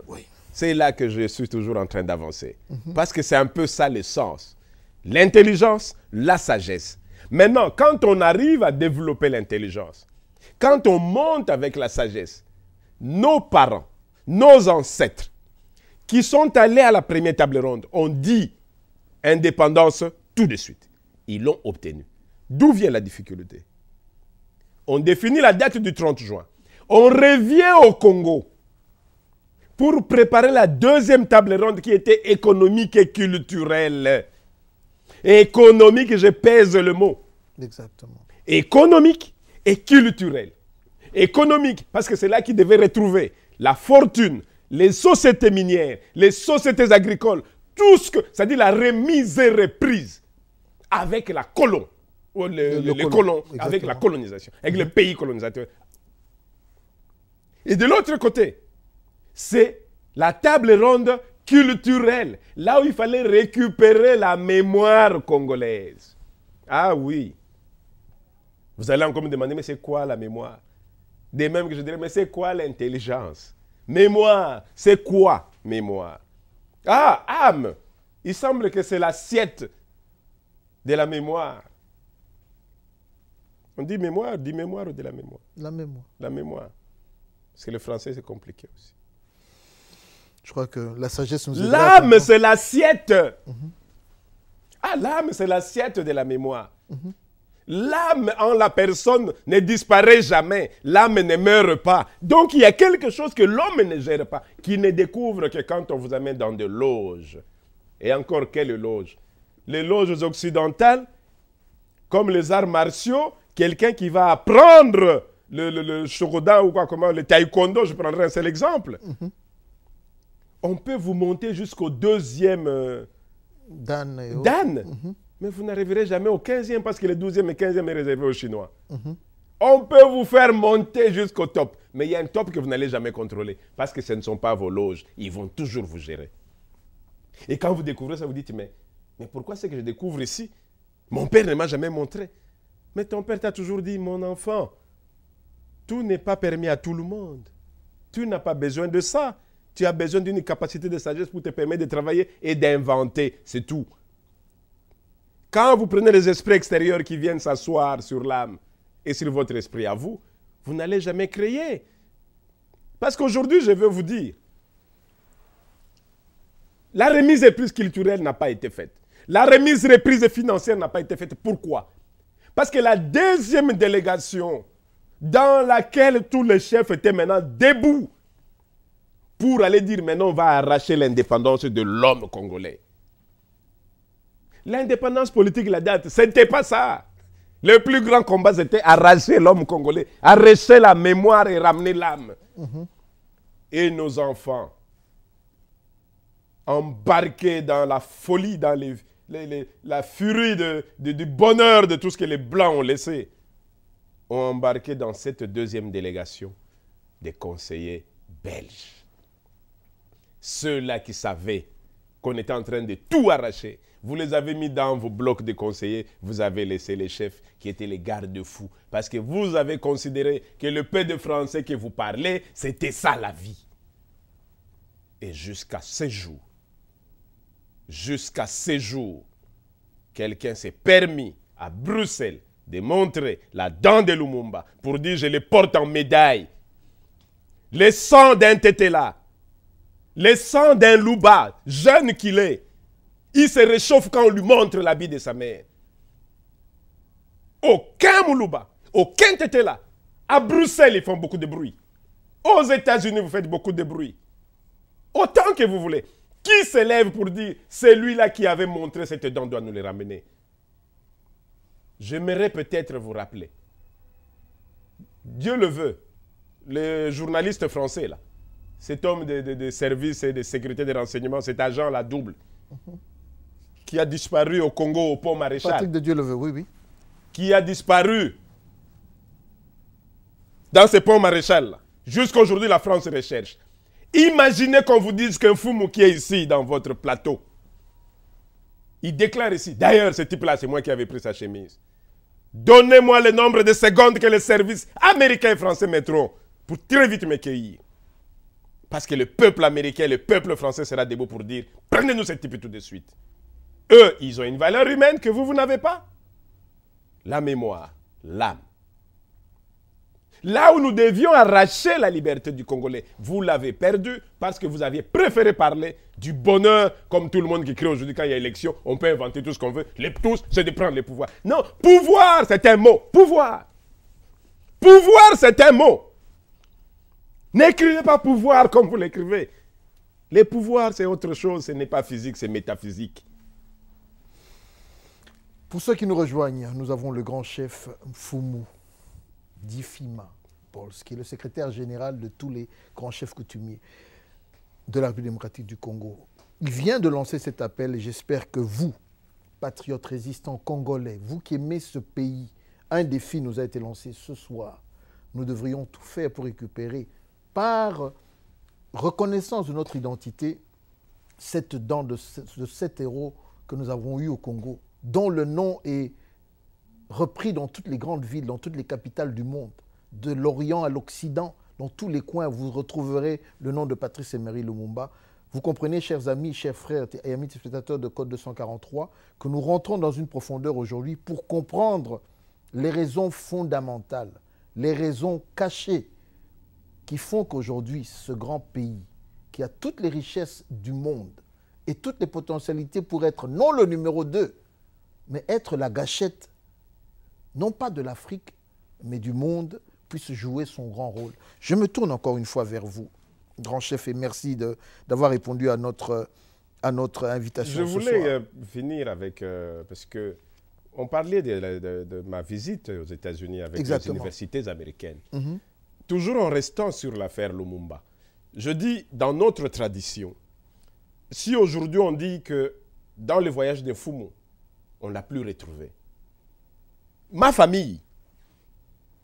C'est là que je suis toujours en train d'avancer. Parce que c'est un peu ça le sens. L'intelligence, la sagesse. Maintenant, quand on arrive à développer l'intelligence, quand on monte avec la sagesse, nos parents, nos ancêtres, qui sont allés à la première table ronde, ont dit indépendance, tout de suite. Ils l'ont obtenu. D'où vient la difficulté On définit la date du 30 juin. On revient au Congo pour préparer la deuxième table ronde qui était économique et culturelle. Économique, je pèse le mot. Exactement. Économique et culturelle. Économique, parce que c'est là qu'ils devaient retrouver la fortune, les sociétés minières, les sociétés agricoles, tout ce que, cest à la remise et reprise avec la colon, oh, avec la colonisation, avec le mm-hmm. pays colonisateur. Et de l'autre côté, c'est la table ronde culturelle, là où il fallait récupérer la mémoire congolaise. Ah oui. Vous allez encore me demander, mais c'est quoi la mémoire Des mêmes que je dirais, mais c'est quoi l'intelligence Mémoire, c'est quoi mémoire Ah, âme. Il semble que c'est l'assiette de la mémoire. On dit mémoire, dit mémoire ou de la mémoire La mémoire. La mémoire. Parce que le français, c'est compliqué aussi. Je crois que la sagesse nous aide. L'âme, c'est l'assiette. Mhm. Ah, l'âme, c'est l'assiette de la mémoire. Mhm. L'âme en la personne ne disparaît jamais. L'âme ne meurt pas. Donc, il y a quelque chose que l'homme ne gère pas, qui ne découvre que quand on vous amène dans des loges. Et encore, quelle loge les loges occidentales, comme les arts martiaux, quelqu'un qui va apprendre le, le, ou quoi, comment, le taekwondo, je prendrai un seul exemple. Mhm. On peut vous monter jusqu'au deuxième euh, Dan. Euh, mhm. Mais vous n'arriverez jamais au 15 parce que le 12 et 15 est réservé aux Chinois. Mhm. On peut vous faire monter jusqu'au top, mais il y a un top que vous n'allez jamais contrôler parce que ce ne sont pas vos loges. Ils vont toujours vous gérer. Et quand vous découvrez ça, vous dites, mais mais pourquoi c'est que je découvre ici Mon père ne m'a jamais montré. Mais ton père t'a toujours dit, mon enfant, tout n'est pas permis à tout le monde. Tu n'as pas besoin de ça. Tu as besoin d'une capacité de sagesse pour te permettre de travailler et d'inventer. C'est tout. Quand vous prenez les esprits extérieurs qui viennent s'asseoir sur l'âme et sur votre esprit à vous, vous n'allez jamais créer. Parce qu'aujourd'hui, je veux vous dire, la remise des plus culturelle n'a pas été faite. La remise reprise financière n'a pas été faite. Pourquoi Parce que la deuxième délégation dans laquelle tous les chefs étaient maintenant debout pour aller dire maintenant on va arracher l'indépendance de l'homme congolais. L'indépendance politique, la date, ce n'était pas ça. Le plus grand combat, c'était arracher l'homme congolais, arracher la mémoire et ramener l'âme. Mhm. Et nos enfants, embarqués dans la folie, dans les, la furie du bonheur de tout ce que les Blancs ont laissé, ont embarqué dans cette deuxième délégation des conseillers belges. Ceux-là qui savaient qu'on était en train de tout arracher, vous les avez mis dans vos blocs de conseillers, vous avez laissé les chefs qui étaient les gardes-fous, parce que vous avez considéré que le peu de français que vous parlez, c'était ça la vie. Et jusqu'à ce jour, jusqu'à ce jours, quelqu'un s'est permis à Bruxelles de montrer la dent de Lumumba pour dire je le porte en médaille. Le sang d'un tétéla, le sang d'un Louba, jeune qu'il est, il se réchauffe quand on lui montre l'habit de sa mère. Aucun Moulouba, aucun tétéla. À Bruxelles, ils font beaucoup de bruit. Aux États-Unis, vous faites beaucoup de bruit. Autant que vous voulez. Qui se pour dire, c'est lui-là qui avait montré cette dent doit nous les ramener J'aimerais peut-être vous rappeler. Dieu le veut. Le journaliste français, là, cet homme de, de, et de sécurité des renseignements, cet agent, la double, qui a disparu au Congo, au pont Maréchal. Patrick de Dieu le veut, oui, oui. Qui a disparu dans ce pont Maréchal. Jusqu'aujourd'hui, la France recherche. Imaginez qu'on vous dise qu'un fou qui est ici dans votre plateau, il déclare ici, d'ailleurs ce type-là, c'est moi qui avais pris sa chemise. Donnez-moi le nombre de secondes que les services américains et français mettront pour très vite me cueillir. Parce que le peuple américain, le peuple français sera debout pour dire, prenez-nous ce type tout de suite. Eux, ils ont une valeur humaine que vous, vous n'avez pas. La mémoire, l'âme. Là où nous devions arracher la liberté du Congolais, vous l'avez perdue parce que vous aviez préféré parler du bonheur, comme tout le monde qui crie aujourd'hui quand il y a élection, on peut inventer tout ce qu'on veut. Les tous, c'est de prendre le pouvoir. Non, pouvoir, c'est un mot. Pouvoir. Pouvoir, c'est un mot. N'écrivez pas pouvoir comme vous l'écrivez. Les pouvoirs, c'est autre chose, ce n'est pas physique, c'est métaphysique. Pour ceux qui nous rejoignent, nous avons le grand chef Mfumou. Difima Pauls, qui est le secrétaire général de tous les grands chefs coutumiers de la République démocratique du Congo. Il vient de lancer cet appel et j'espère que vous, patriotes résistants congolais, vous qui aimez ce pays, un défi nous a été lancé ce soir. Nous devrions tout faire pour récupérer, par reconnaissance de notre identité, cette dent de cet héros que nous avons eu au Congo, dont le nom est repris dans toutes les grandes villes, dans toutes les capitales du monde, de l'Orient à l'Occident, dans tous les coins, vous retrouverez le nom de Patrice Emery Lumumba. Vous comprenez, chers amis, chers frères et amis spectateurs de Code 243, que nous rentrons dans une profondeur aujourd'hui pour comprendre les raisons fondamentales, les raisons cachées qui font qu'aujourd'hui, ce grand pays, qui a toutes les richesses du monde et toutes les potentialités pour être non le numéro 2, mais être la gâchette non pas de l'Afrique, mais du monde, puisse jouer son grand rôle. Je me tourne encore une fois vers vous, grand chef, et merci d'avoir répondu à notre, à notre invitation. Je voulais euh, finir avec, euh, parce que on parlait de, ma visite aux États-Unis avec les universités américaines. Mhm. Toujours en restant sur l'affaire Lumumba, je dis, dans notre tradition, si aujourd'hui on dit que dans les voyages de Fumo, on ne l'a plus retrouvé, ma famille,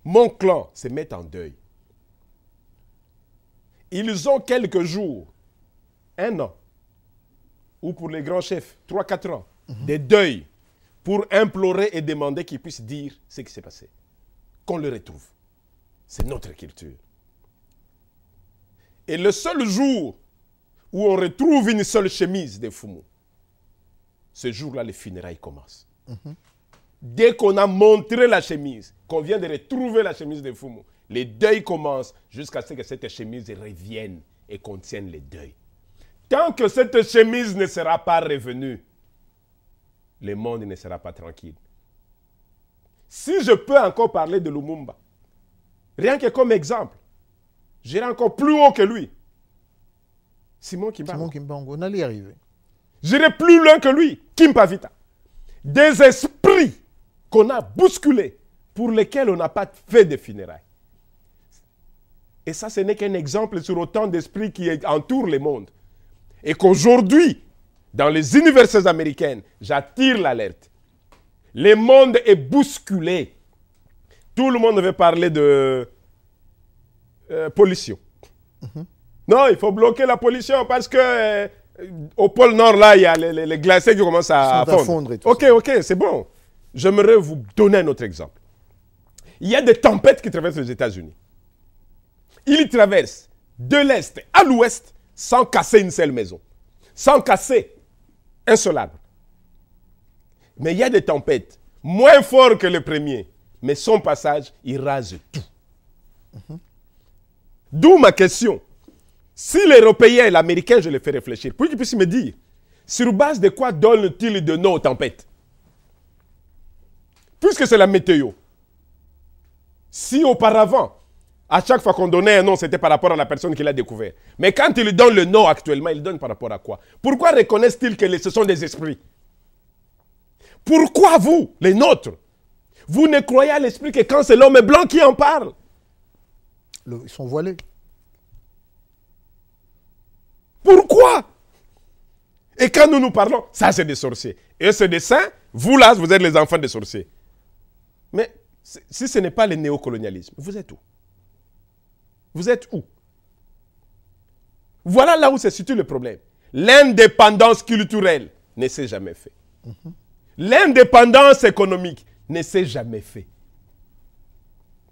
mon clan se mettent en deuil. Ils ont quelques jours, un an, ou pour les grands chefs, trois quatre ans, de mhm. des deuils pour implorer et demander qu'ils puissent dire ce qui s'est passé. Qu'on le retrouve. C'est notre culture. Et le seul jour où on retrouve une seule chemise des Fumo, ce jour-là, les funérailles commencent. Mhm. Dès qu'on a montré la chemise, qu'on vient de retrouver la chemise de Fumo, les deuils commencent jusqu'à ce que cette chemise revienne et contienne les deuils. Tant que cette chemise ne sera pas revenue, le monde ne sera pas tranquille. Si je peux encore parler de Lumumba, rien que comme exemple, j'irai encore plus haut que lui. Simon Kimbango. Simon Kimbango, on allait y arriver. J'irai plus loin que lui, Vita. Des esprits qu'on a bousculé pour lesquels on n'a pas fait de funérailles. Et ça, ce n'est qu'un exemple sur autant d'esprits qui entourent le monde. Et qu'aujourd'hui, dans les universités américaines, j'attire l'alerte. Le monde est bousculé. Tout le monde veut parler de euh, pollution. Mhm. Non, il faut bloquer la pollution parce que euh, au pôle Nord, là, il y a les, glaciers qui commencent à, fondre. ok, ok, c'est bon. J'aimerais vous donner un autre exemple. Il y a des tempêtes qui traversent les États-Unis. Ils traversent de l'Est à l'Ouest sans casser une seule maison, sans casser un seul arbre. Mais il y a des tempêtes moins fortes que le premier, mais son passage, il rase tout. D'où ma question. Si l'Européen et l'Américain, je les fais réfléchir, pour qu'ils puissent me dire, sur base de quoi donnent-ils de nos tempêtes puisque c'est la météo. Si auparavant, à chaque fois qu'on donnait un nom, c'était par rapport à la personne qui l'a découvert. Mais quand il donne le nom actuellement, il donne par rapport à quoi Pourquoi reconnaissent-ils que ce sont des esprits Pourquoi vous, les nôtres, vous ne croyez à l'esprit que quand c'est l'homme blanc qui en parle Ils sont voilés. Pourquoi Et quand nous nous parlons, ça c'est des sorciers. Et ce dessin, vous là, vous êtes les enfants des sorciers si ce n'est pas le néocolonialisme, vous êtes où Vous êtes où Voilà là où se situe le problème. L'indépendance culturelle ne s'est jamais faite. Mm-hmm. L'indépendance économique ne s'est jamais faite.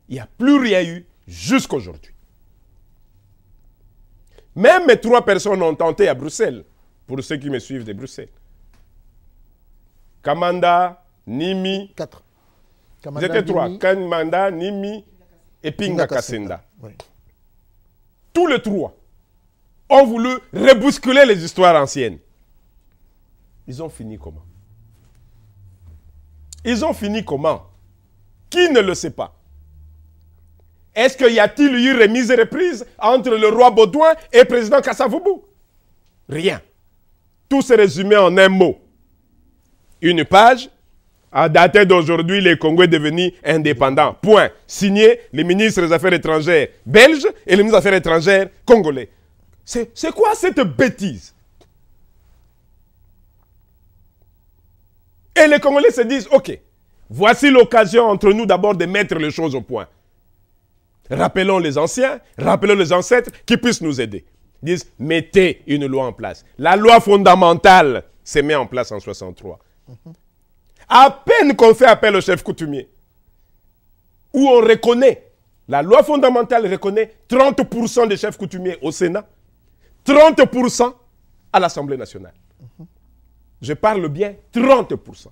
Il n'y a plus rien eu jusqu'à aujourd'hui. Même mes trois personnes ont tenté à Bruxelles, pour ceux qui me suivent de Bruxelles. Kamanda, Nimi. Quatre. Ils trois. Kanmanda, Nimi et Pinga Kassenda. Tous les trois ont voulu rebousculer les histoires anciennes. Ils ont fini comment Ils ont fini comment Qui ne le sait pas Est-ce qu'il y a-t-il eu remise et reprise entre le roi Baudouin et le président Kassavoubou Rien. Tout se résumait en un mot. Une page à date d'aujourd'hui, les Congolais sont devenus indépendants. Point. Signé les ministres des Affaires étrangères belges et les ministres des Affaires étrangères congolais. C'est quoi cette bêtise Et les Congolais se disent, OK, voici l'occasion entre nous d'abord de mettre les choses au point. Rappelons les anciens, rappelons les ancêtres qui puissent nous aider. Ils disent, mettez une loi en place. La loi fondamentale se met en place en 63. À peine qu'on fait appel au chef coutumier, où on reconnaît, la loi fondamentale reconnaît 30% des chefs coutumiers au Sénat, 30% à l'Assemblée nationale. Je parle bien 30%.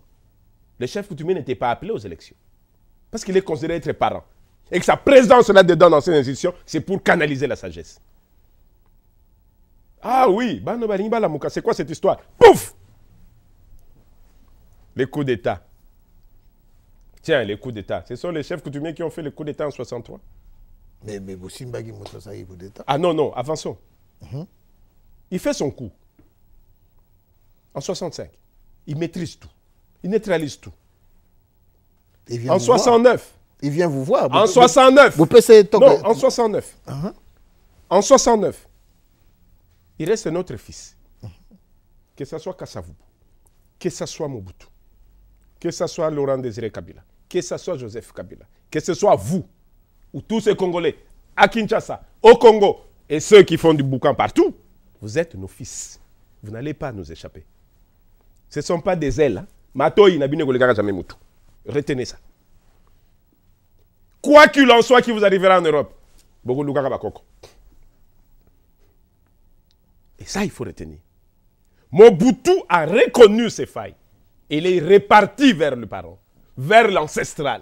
Les chefs coutumiers n'étaient pas appelés aux élections parce qu'il est considéré être parents Et que sa présence là-dedans dans ces institutions, c'est pour canaliser la sagesse. Ah oui, c'est quoi cette histoire Pouf les coups d'État. Tiens, les coups d'État. Ce sont les chefs coutumiers qui ont fait les coups d'État en 63. Mais, mais fait ça, coup d'État. Ah non, non, avançons. Mhm. Il fait son coup. En 65. Il maîtrise tout. Il neutralise tout. en 69. Il vient vous voir. En 69. Vous, pensez... non, en 69. Uh-huh. En 69. Il reste notre fils. Mhm. Que ce soit Kassavou, que ce soit Mobutu, que ce soit Laurent Désiré Kabila, que ce soit Joseph Kabila, que ce soit vous, ou tous ces Congolais, à Kinshasa, au Congo, et ceux qui font du boucan partout, vous êtes nos fils. Vous n'allez pas nous échapper. Ce ne sont pas des ailes. Hein. Retenez ça. Quoi qu'il en soit qui vous arrivera en Europe, Et ça, il faut retenir. Mobutu a reconnu ses failles il est réparti vers le parent, vers l'ancestral,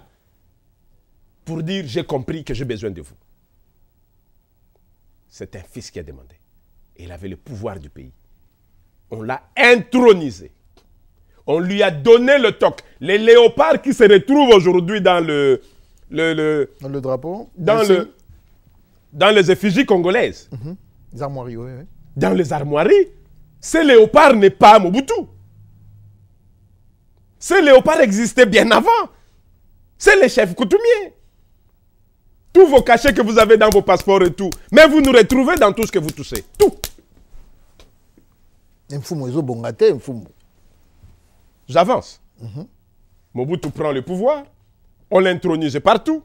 pour dire j'ai compris que j'ai besoin de vous. C'est un fils qui a demandé. Il avait le pouvoir du pays. On l'a intronisé. On lui a donné le toc. Les léopards qui se retrouvent aujourd'hui dans le, le, le, Dans le drapeau Dans, le, dans les effigies congolaises. Mhm. Les armoiries, Dans les armoiries. Ce léopard n'est pas Mobutu. Ces léopards existait bien avant. C'est le chef coutumiers. Tous vos cachets que vous avez dans vos passeports et tout. Mais vous nous retrouvez dans tout ce que vous touchez. Tout. J'avance. Mm Mobutu prend le pouvoir. On l'intronise partout.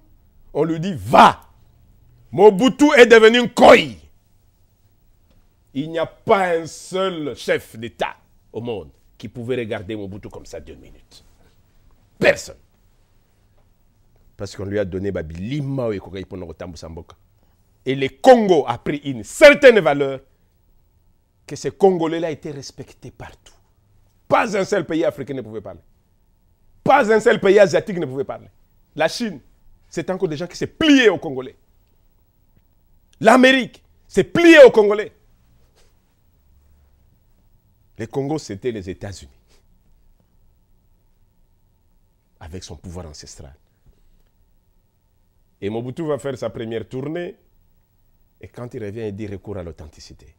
On lui dit va. Mobutu est devenu un koi. Il n'y a pas un seul chef d'État au monde qui pouvait regarder Mobutu comme ça deux minutes. Personne. Parce qu'on lui a donné Lima et Et le Congo a pris une certaine valeur que ces Congolais-là étaient respectés partout. Pas un seul pays africain ne pouvait parler. Pas un seul pays asiatique ne pouvait parler. La Chine, c'est encore des gens qui s'est plié aux Congolais. L'Amérique s'est pliée aux Congolais. Les Congo, c'était les États-Unis. Avec son pouvoir ancestral. Et Mobutu va faire sa première tournée. Et quand il revient, il dit recours à l'authenticité.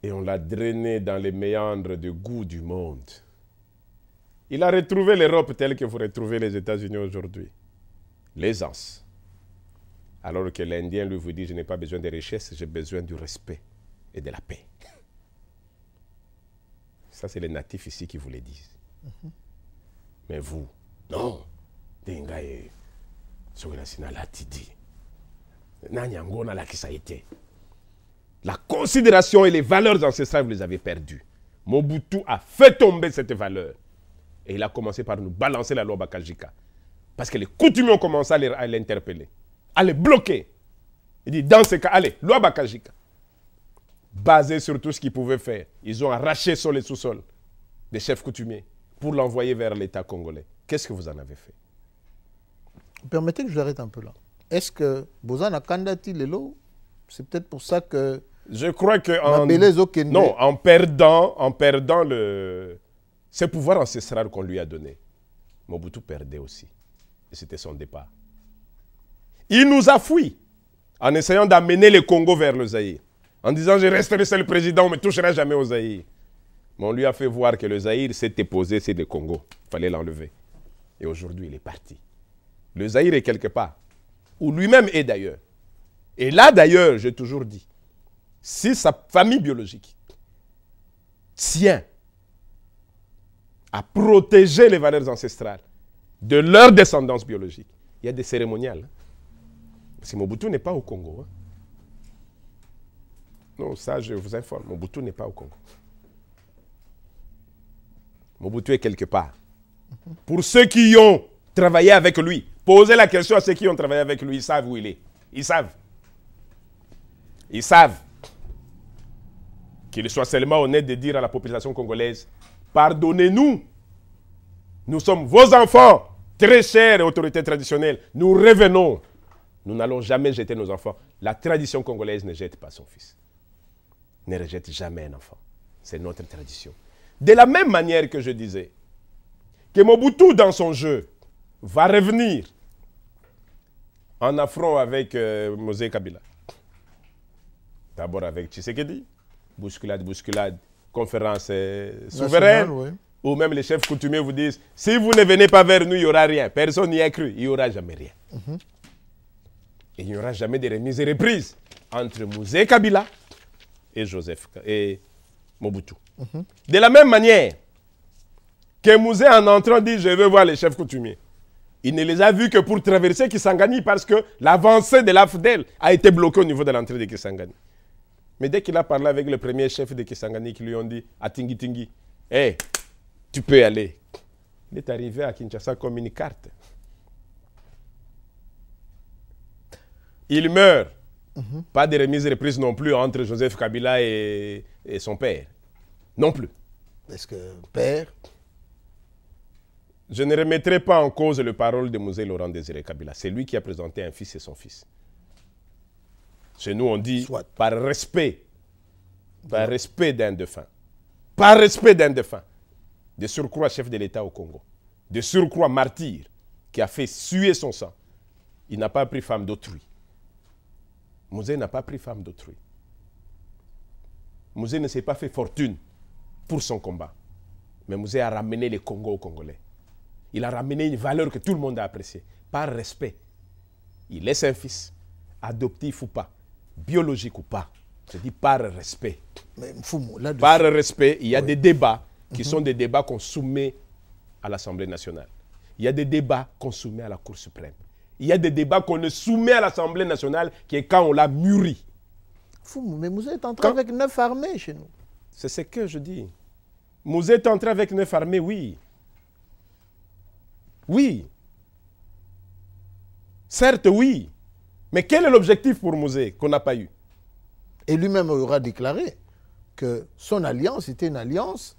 et on l'a drainé dans les méandres de goût du monde il a retrouvé l'europe telle que vous retrouvez les états-unis aujourd'hui l'aisance alors que l'Indien lui vous dit, je n'ai pas besoin de richesses, j'ai besoin du respect et de la paix. Ça, c'est les natifs ici qui vous le disent. Mais vous, non. La considération et les valeurs ancestrales, vous les avez perdues. Mobutu a fait tomber cette valeur. Et il a commencé par nous balancer la loi Bakaljika. Parce que les coutumes ont commencé à l'interpeller. Allez, bloquer. Il dit, dans ce cas, allez, loi Bakajika. Basé sur tout ce qu'ils pouvaient faire, ils ont arraché sur les sous-sols des chefs coutumiers pour l'envoyer vers l'État congolais. Qu'est-ce que vous en avez fait Permettez que je l'arrête un peu là. Est-ce que Bozana Kandati Lelo, c'est peut-être pour ça que. Je crois que. En, non, en perdant, en perdant le, ce pouvoir ancestral qu'on lui a donné, Mobutu perdait aussi. Et c'était son départ. Il nous a fui en essayant d'amener le Congo vers le Zaïre. En disant, je resterai seul président, on ne me touchera jamais au Zaïre. Mais on lui a fait voir que le Zaïre s'était posé, c'est le Congo. Il fallait l'enlever. Et aujourd'hui, il est parti. Le Zaïre est quelque part, où lui-même est d'ailleurs. Et là, d'ailleurs, j'ai toujours dit, si sa famille biologique tient à protéger les valeurs ancestrales de leur descendance biologique, il y a des cérémoniales. Hein. Parce que Mobutu n'est pas au Congo. Hein. Non, ça, je vous informe. Mobutu n'est pas au Congo. Mobutu est quelque part. Pour ceux qui ont travaillé avec lui, posez la question à ceux qui ont travaillé avec lui. Ils savent où il est. Ils savent. Ils savent. Qu'il soit seulement honnête de dire à la population congolaise, pardonnez-nous. Nous sommes vos enfants, très chers autorités traditionnelles. Nous revenons. Nous n'allons jamais jeter nos enfants. La tradition congolaise ne jette pas son fils. Ne rejette jamais un enfant. C'est notre tradition. De la même manière que je disais, que Mobutu, dans son jeu, va revenir en affront avec euh, Kabila. D'abord avec Tshisekedi, bousculade, bousculade, conférence euh, souveraine, ou même les chefs coutumiers vous disent, si vous ne venez pas vers nous, il n'y aura rien. Personne n'y a cru, il n'y aura jamais rien. Mhm il n'y aura jamais de remise et reprise entre Mouzé Kabila et Joseph et Mobutu. Mhm. De la même manière que Mouzé, en entrant, dit Je veux voir les chefs coutumiers. Il ne les a vus que pour traverser Kisangani parce que l'avancée de l'AFDEL a été bloquée au niveau de l'entrée de Kisangani. Mais dès qu'il a parlé avec le premier chef de Kisangani, qui lui ont dit à Tingi Tingi, hé, eh, tu peux aller. Il est arrivé à Kinshasa comme une carte. Il meurt. Mhm. Pas de remise-reprise non plus entre Joseph Kabila et, son père. Non plus. Est-ce que père Je ne remettrai pas en cause les paroles de Mouzé Laurent Désiré Kabila. C'est lui qui a présenté un fils et son fils. Chez nous, on dit par respect, par respect d'un défunt, par respect d'un défunt, de surcroît chef de l'État au Congo, de surcroît martyr qui a fait suer son sang. Il n'a pas pris femme d'autrui. Mouzé n'a pas pris femme d'autrui. Mouzé ne s'est pas fait fortune pour son combat. Mais Mouzé a ramené les Congos aux Congolais. Il a ramené une valeur que tout le monde a appréciée, par respect. Il laisse un fils, adoptif ou pas, biologique ou pas. Je dis par respect. par respect, il y a des débats qui mhm. sont des débats qu'on soumet à l'Assemblée nationale. Il y a des débats qu'on soumet à la Cour suprême. Il y a des débats qu'on ne soumet à l'Assemblée nationale qui est quand on l'a mûri. mais Mouzé est entré avec neuf armées chez nous. C'est ce que je dis. Mouzé est entré avec neuf armées, oui. Oui. Certes, oui. Mais quel est l'objectif pour Mouzé qu'on n'a pas eu Et lui-même aura déclaré que son alliance était une alliance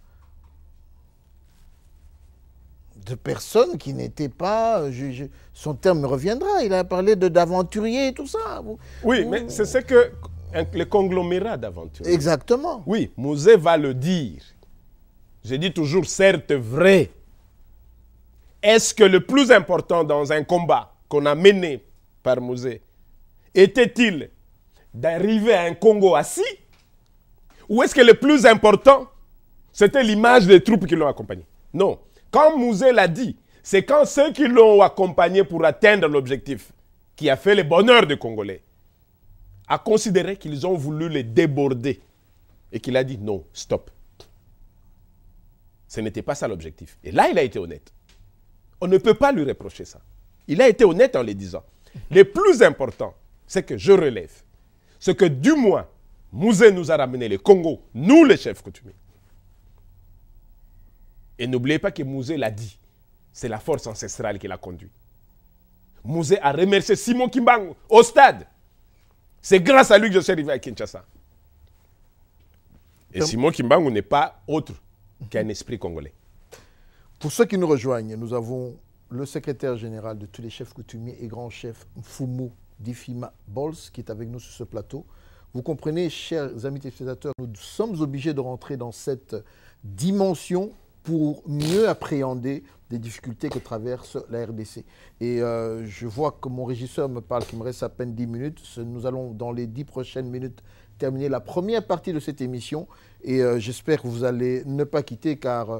de personnes qui n'étaient pas euh, Son terme reviendra. Il a parlé d'aventuriers et tout ça. Oui, mais c'est ce que le conglomérat d'aventuriers. Exactement. Oui, Mosé va le dire. J'ai dit toujours, certes vrai. Est-ce que le plus important dans un combat qu'on a mené par Mosé était-il d'arriver à un Congo assis Ou est-ce que le plus important, c'était l'image des troupes qui l'ont accompagné Non. Quand Mouzé l'a dit, c'est quand ceux qui l'ont accompagné pour atteindre l'objectif qui a fait le bonheur des Congolais a considéré qu'ils ont voulu les déborder et qu'il a dit non, stop. Ce n'était pas ça l'objectif. Et là, il a été honnête. On ne peut pas lui reprocher ça. Il a été honnête en le disant. Le plus important, c'est que je relève. Ce que du moins, Mouzé nous a ramené Les Congo, nous les chefs coutumiers. Et n'oubliez pas que Mouzé l'a dit, c'est la force ancestrale qui l'a conduit. Mouzé a remercié Simon Kimbang au stade. C'est grâce à lui que je suis arrivé à Kinshasa. Et Simon Kimbang n'est pas autre qu'un esprit congolais. Pour ceux qui nous rejoignent, nous avons le secrétaire général de tous les chefs coutumiers et grand chef Fumo Difima Bols, qui est avec nous sur ce plateau. Vous comprenez, chers amis téléspectateurs, nous sommes obligés de rentrer dans cette dimension pour mieux appréhender des difficultés que traverse la RDC. Et euh, je vois que mon régisseur me parle qu'il me reste à peine 10 minutes. Nous allons, dans les 10 prochaines minutes, terminer la première partie de cette émission. Et euh, j'espère que vous allez ne pas quitter car... Euh,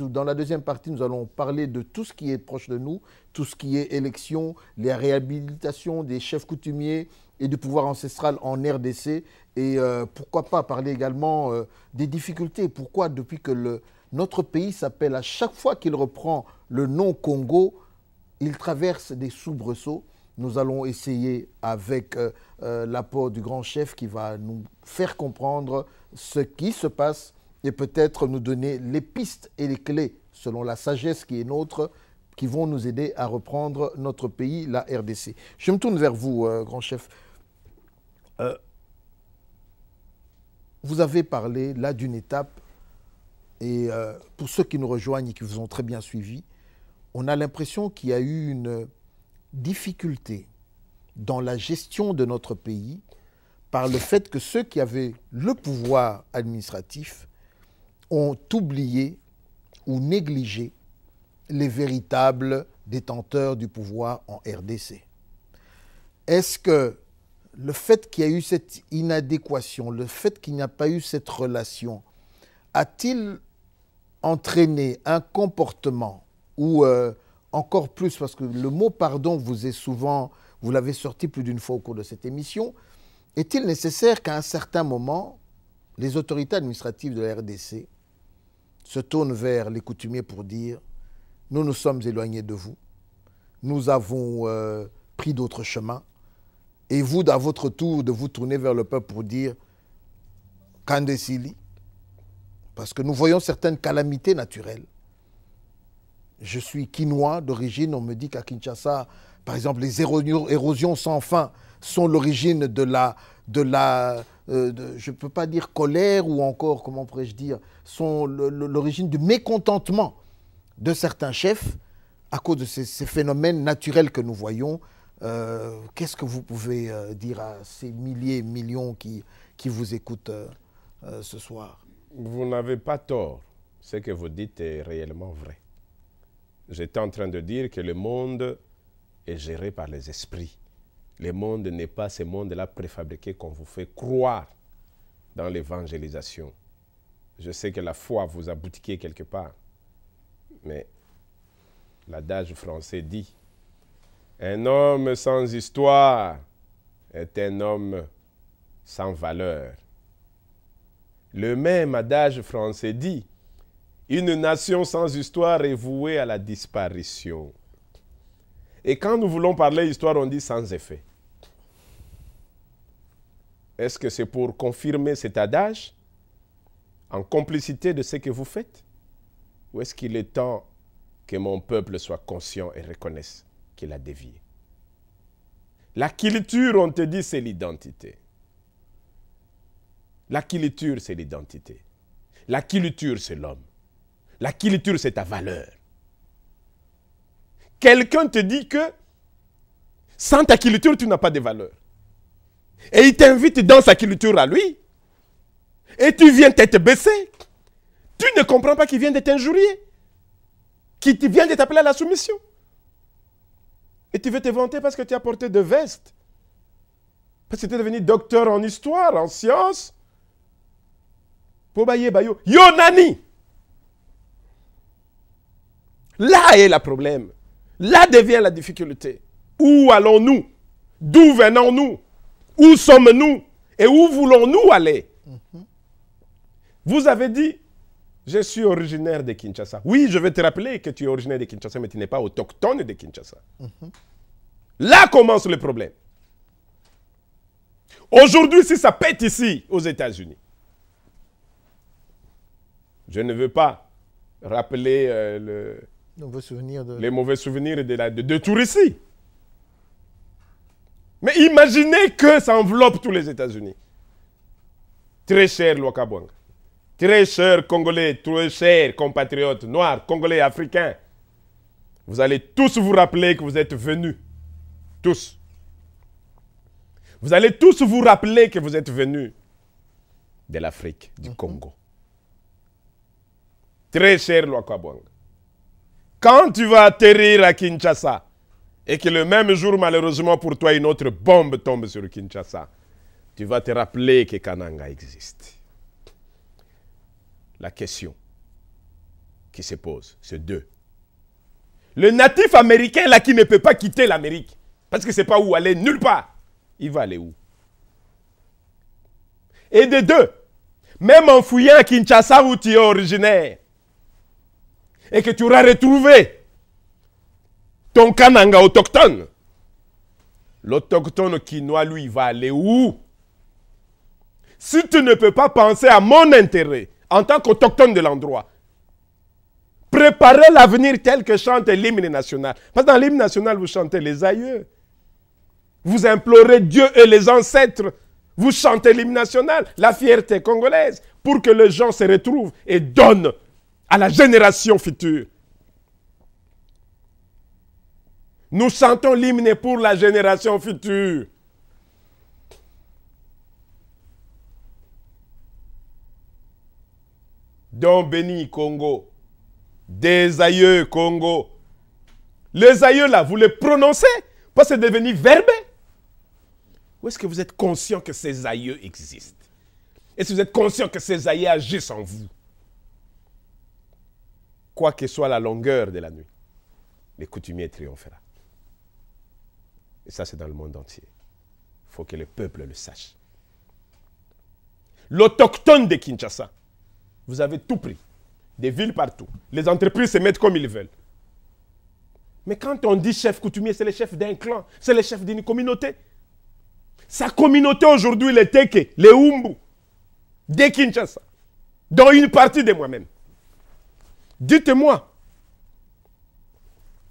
dans la deuxième partie, nous allons parler de tout ce qui est proche de nous, tout ce qui est élection, les réhabilitations des chefs coutumiers et du pouvoir ancestral en RDC. Et pourquoi pas parler également des difficultés. Pourquoi, depuis que le, notre pays s'appelle, à chaque fois qu'il reprend le nom Congo, il traverse des soubresauts. Nous allons essayer, avec euh, euh, l'apport du grand chef, qui va nous faire comprendre ce qui se passe et peut-être nous donner les pistes et les clés, selon la sagesse qui est nôtre, qui vont nous aider à reprendre notre pays, la RDC. Je me tourne vers vous, euh, grand chef. vous avez parlé là d'une étape et euh, pour ceux qui nous rejoignent et qui vous ont très bien suivi, on a l'impression qu'il y a eu une difficulté dans la gestion de notre pays par le fait que ceux qui avaient le pouvoir administratif ont oublié ou négligé les véritables détenteurs du pouvoir en RDC. Est-ce que le fait qu'il y a eu cette inadéquation, le fait qu'il n'y a pas eu cette relation, a-t-il entraîner un comportement ou euh, encore plus, parce que le mot pardon vous est souvent, vous l'avez sorti plus d'une fois au cours de cette émission, est-il nécessaire qu'à un certain moment, les autorités administratives de la RDC se tournent vers les coutumiers pour dire nous nous sommes éloignés de vous, nous avons euh, pris d'autres chemins, et vous, à votre tour, de vous tourner vers le peuple pour dire Kandesili, parce que nous voyons certaines calamités naturelles. Je suis quinois d'origine, on me dit qu'à Kinshasa, par exemple, les érosions sans fin sont l'origine de la, de la euh, je ne peux pas dire colère ou encore, comment pourrais-je dire, sont l'origine du mécontentement de certains chefs à cause de ces, phénomènes naturels que nous voyons. Euh, qu'est-ce que vous pouvez euh, dire à ces milliers millions qui, qui vous écoutent ce soir vous n'avez pas tort. Ce que vous dites est réellement vrai. J'étais en train de dire que le monde est géré par les esprits. Le monde n'est pas ce monde-là préfabriqué qu'on vous fait croire dans l'évangélisation. Je sais que la foi vous a boutiqué quelque part, mais l'adage français dit Un homme sans histoire est un homme sans valeur. Le même adage français dit Une nation sans histoire est vouée à la disparition. Et quand nous voulons parler histoire, on dit sans effet. Est-ce que c'est pour confirmer cet adage en complicité de ce que vous faites Ou est-ce qu'il est temps que mon peuple soit conscient et reconnaisse qu'il a dévié La culture, on te dit, c'est l'identité culture, c'est l'identité. culture, c'est l'homme. culture, c'est ta valeur. Quelqu'un te dit que sans ta culture, tu n'as pas de valeur. Et il t'invite dans sa culture à lui. Et tu viens t'être baissé. Tu ne comprends pas qu'il vient de t'injurier. Qu'il vient de t'appeler à la soumission. Et tu veux te vanter parce que tu as porté de vestes. Parce que tu es devenu docteur en histoire, en sciences. Yonani. là est le problème là devient la difficulté où allons-nous d'où venons-nous où sommes-nous et où voulons-nous aller mhm. vous avez dit je suis originaire de Kinshasa. Oui, je vais te rappeler que tu es originaire de Kinshasa, mais tu n'es pas autochtone de Kinshasa. Mhm. Là commence le problème. Aujourd'hui, si ça pète ici, aux États-Unis, je ne veux pas rappeler euh, les mauvais souvenirs de, la, de, Mais imaginez que ça enveloppe tous les États-Unis. Très cher Très cher Congolais, très cher compatriotes noirs, Congolais, Africains. Vous allez tous vous rappeler que vous êtes venus. Tous. Vous allez tous vous rappeler que vous êtes venus de l'Afrique, du mhm. Congo. Très cher Loakwabong. Quand tu vas atterrir à Kinshasa, et que le même jour, malheureusement pour toi, une autre bombe tombe sur Kinshasa, tu vas te rappeler que Kananga existe. La question qui se pose, c'est deux. Le natif américain là qui ne peut pas quitter l'Amérique, parce que c'est pas où aller, nulle part, il va aller où Et de deux, même en fouillant à Kinshasa où tu es originaire, et que tu auras retrouvé ton Kananga autochtone. L'autochtone quinois, lui, va aller où Si tu ne peux pas penser à mon intérêt en tant qu'autochtone de l'endroit, préparez l'avenir tel que chante l'hymne national. Parce que dans l'hymne national, vous chantez les aïeux. Vous implorez Dieu et les ancêtres. Vous chantez l'hymne national, la fierté congolaise, pour que les gens se retrouvent et donnent à la génération future. Nous chantons l'hymne pour la génération future. Don béni Congo, des aïeux Congo. Les aïeux là, vous les prononcez parce que c'est devenu verbe. Où est-ce que vous êtes conscient que ces aïeux existent Est-ce que vous êtes conscient que ces aïeux agissent en vous quoi que soit la longueur de la nuit, le coutumier triomphera. Et ça, c'est dans le monde entier. Il faut que le peuple le sache. L'autochtone de Kinshasa, vous avez tout pris. Des villes partout. Les entreprises se mettent comme ils veulent. Mais quand on dit chef coutumier, c'est le chef d'un clan, c'est le chef d'une communauté. Sa communauté aujourd'hui, les Teke, les Umbu, des Kinshasa, dont une partie de moi-même. Dites-moi,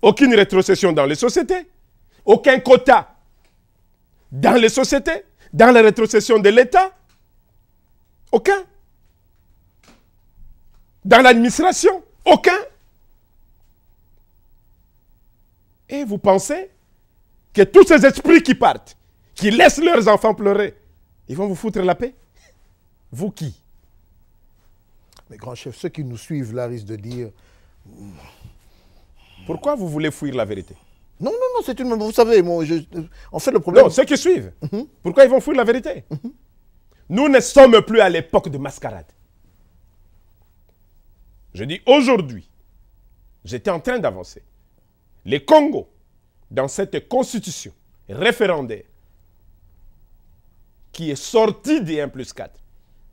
aucune rétrocession dans les sociétés, aucun quota dans les sociétés, dans la rétrocession de l'État, aucun. Dans l'administration, aucun. Et vous pensez que tous ces esprits qui partent, qui laissent leurs enfants pleurer, ils vont vous foutre la paix Vous qui mais grand chefs, ceux qui nous suivent là risquent de dire... Hmm. Pourquoi vous voulez fuir la vérité Non, non, non, c'est une... Vous savez, moi, en fait, le problème... Non, ceux qui suivent, mhm. pourquoi ils vont fuir la vérité mhm. Nous ne sommes plus à l'époque de mascarade. Je dis aujourd'hui, j'étais en train d'avancer. Les Congos, dans cette constitution référendaire, qui est sortie des 1 plus 4,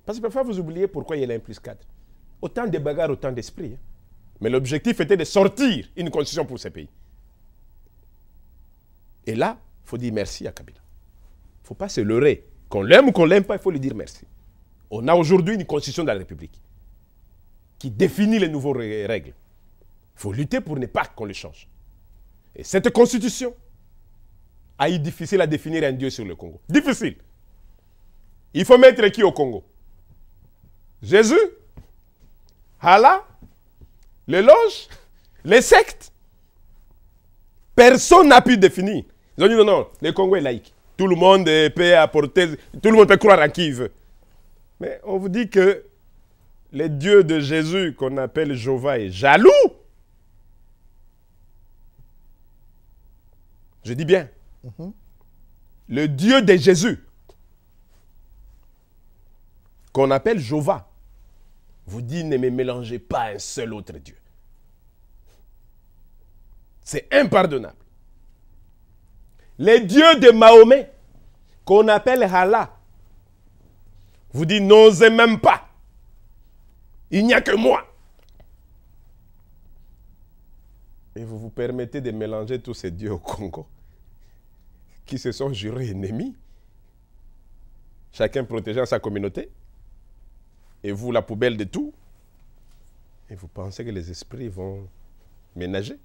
parce que parfois vous oubliez pourquoi il y a 1 plus 4. Autant de bagarres, autant d'esprit. Hein. Mais l'objectif était de sortir une constitution pour ces pays. Et là, il faut dire merci à Kabila. Il ne faut pas se leurrer. Qu'on l'aime ou qu'on ne l'aime pas, il faut lui dire merci. On a aujourd'hui une constitution de la République qui définit les nouvelles règles. Il faut lutter pour ne pas qu'on les change. Et cette constitution a eu difficile à définir un dieu sur le Congo. Difficile. Il faut mettre qui au Congo Jésus Allah, les loges, les sectes. Personne n'a pu définir. Ils ont dit non, non, le Congo est laïque. Tout le monde peut apporter, tout le monde peut croire à qui il veut. Mais on vous dit que le Dieu de Jésus qu'on appelle Jova est jaloux. Je dis bien. Le Dieu de Jésus qu'on appelle Jova vous dites, ne me mélangez pas un seul autre Dieu. C'est impardonnable. Les dieux de Mahomet, qu'on appelle Allah, vous dit n'osez même pas. Il n'y a que moi. Et vous vous permettez de mélanger tous ces dieux au Congo qui se sont jurés ennemis, chacun protégeant sa communauté et vous la poubelle de tout, et vous pensez que les esprits vont ménager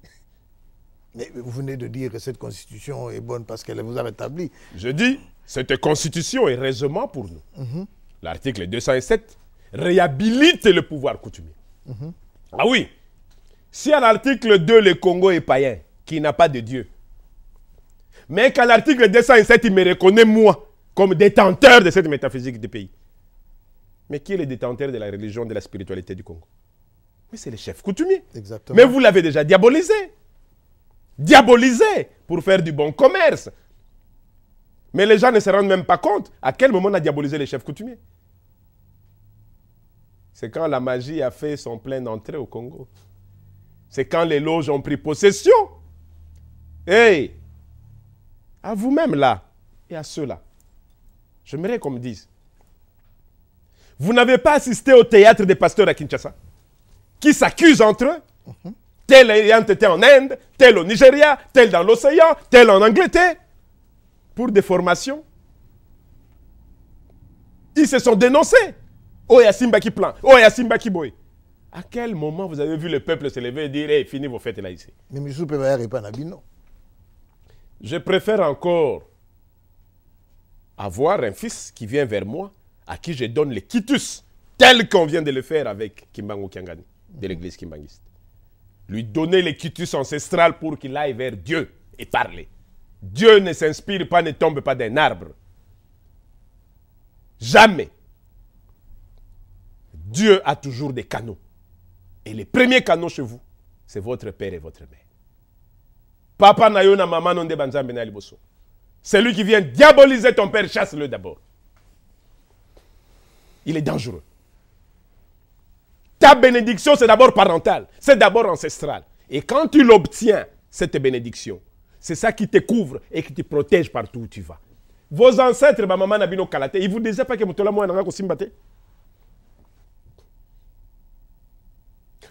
Mais vous venez de dire que cette constitution est bonne parce qu'elle vous a rétabli. Je dis, cette constitution est raisonnable pour nous. Mhm. L'article 207 réhabilite le pouvoir coutumier. Mhm. Ah oui, si à l'article 2, le Congo est païen, qui n'a pas de Dieu, mais qu'à l'article 207, il me reconnaît moi comme détenteur de cette métaphysique du pays. Mais qui est le détenteur de la religion, de la spiritualité du Congo Mais c'est les chefs coutumiers. Exactement. Mais vous l'avez déjà diabolisé. Diabolisé pour faire du bon commerce. Mais les gens ne se rendent même pas compte à quel moment on a diabolisé les chefs coutumiers. C'est quand la magie a fait son plein entrée au Congo. C'est quand les loges ont pris possession. Hey, à vous-même là et à ceux-là, j'aimerais qu'on me dise vous n'avez pas assisté au théâtre des pasteurs à Kinshasa, qui s'accusent entre eux. Tel ayant en Inde, tel au Nigeria, tel dans l'océan, tel en Angleterre, pour des formations. Ils se sont dénoncés. Oh, Yassimba qui plan, Simba qui oh, boy. À quel moment vous avez vu le peuple se lever et dire Eh, fini vos fêtes là ici Mais Je préfère encore avoir un fils qui vient vers moi à qui je donne les quitus, tel qu'on vient de le faire avec Kimbango Kiangani, de l'église kimbangiste. Lui donner les quitus ancestrales pour qu'il aille vers Dieu et parler. Dieu ne s'inspire pas, ne tombe pas d'un arbre. Jamais. Dieu a toujours des canaux. Et les premiers canaux chez vous, c'est votre père et votre mère. Papa Nayona, maman Celui qui vient diaboliser ton père, chasse-le d'abord il est dangereux. Ta bénédiction, c'est d'abord parentale, c'est d'abord ancestrale. Et quand tu l'obtiens, cette bénédiction, c'est ça qui te couvre et qui te protège partout où tu vas. Vos ancêtres, ma maman Nabino Kalate, ils vous disaient pas que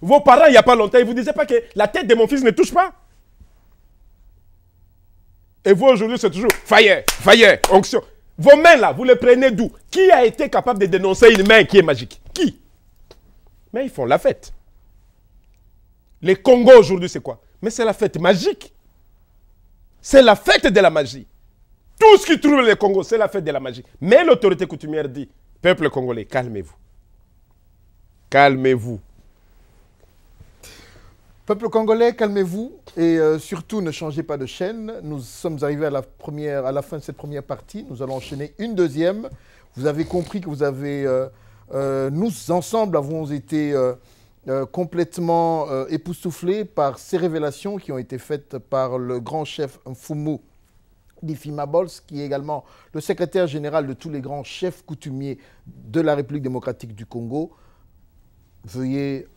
Vos parents, il n'y a pas longtemps, ils vous disaient pas que la tête de mon fils ne touche pas. Et vous, aujourd'hui, c'est toujours fire, fire, onction. Vos mains là, vous les prenez d'où Qui a été capable de dénoncer une main qui est magique Qui Mais ils font la fête. Les Congo aujourd'hui, c'est quoi Mais c'est la fête magique. C'est la fête de la magie. Tout ce qui trouble les Congo, c'est la fête de la magie. Mais l'autorité coutumière dit, peuple congolais, calmez-vous. Calmez-vous. Peuple congolais, calmez-vous. Et euh, surtout, ne changez pas de chaîne. Nous sommes arrivés à la, première, à la fin de cette première partie. Nous allons enchaîner une deuxième. Vous avez compris que vous avez... Euh, euh, nous, ensemble, avons été complètement époustouflés par ces révélations qui ont été faites par le grand chef Mfumu Difima Bols, qui est également le secrétaire général de tous les grands chefs coutumiers de la République démocratique du Congo. Veuillez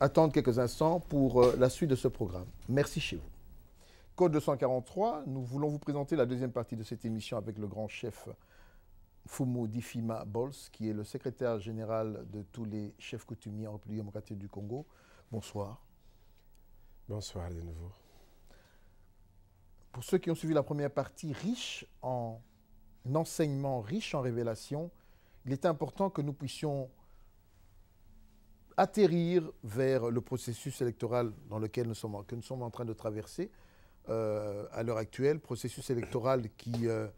attendre quelques instants pour euh, la suite de ce programme. Merci chez vous. Code 243, nous voulons vous présenter la deuxième partie de cette émission avec le grand chef Fumo Difima Bols, qui est le secrétaire général de tous les chefs coutumiers en République démocratique du Congo. Bonsoir. Bonsoir de nouveau. Pour ceux qui ont suivi la première partie, riche en enseignements, riche en révélations, il est important que nous puissions atterrir vers le processus électoral dans lequel nous sommes, en, train de traverser euh, à l'heure actuelle, processus électoral qui, euh,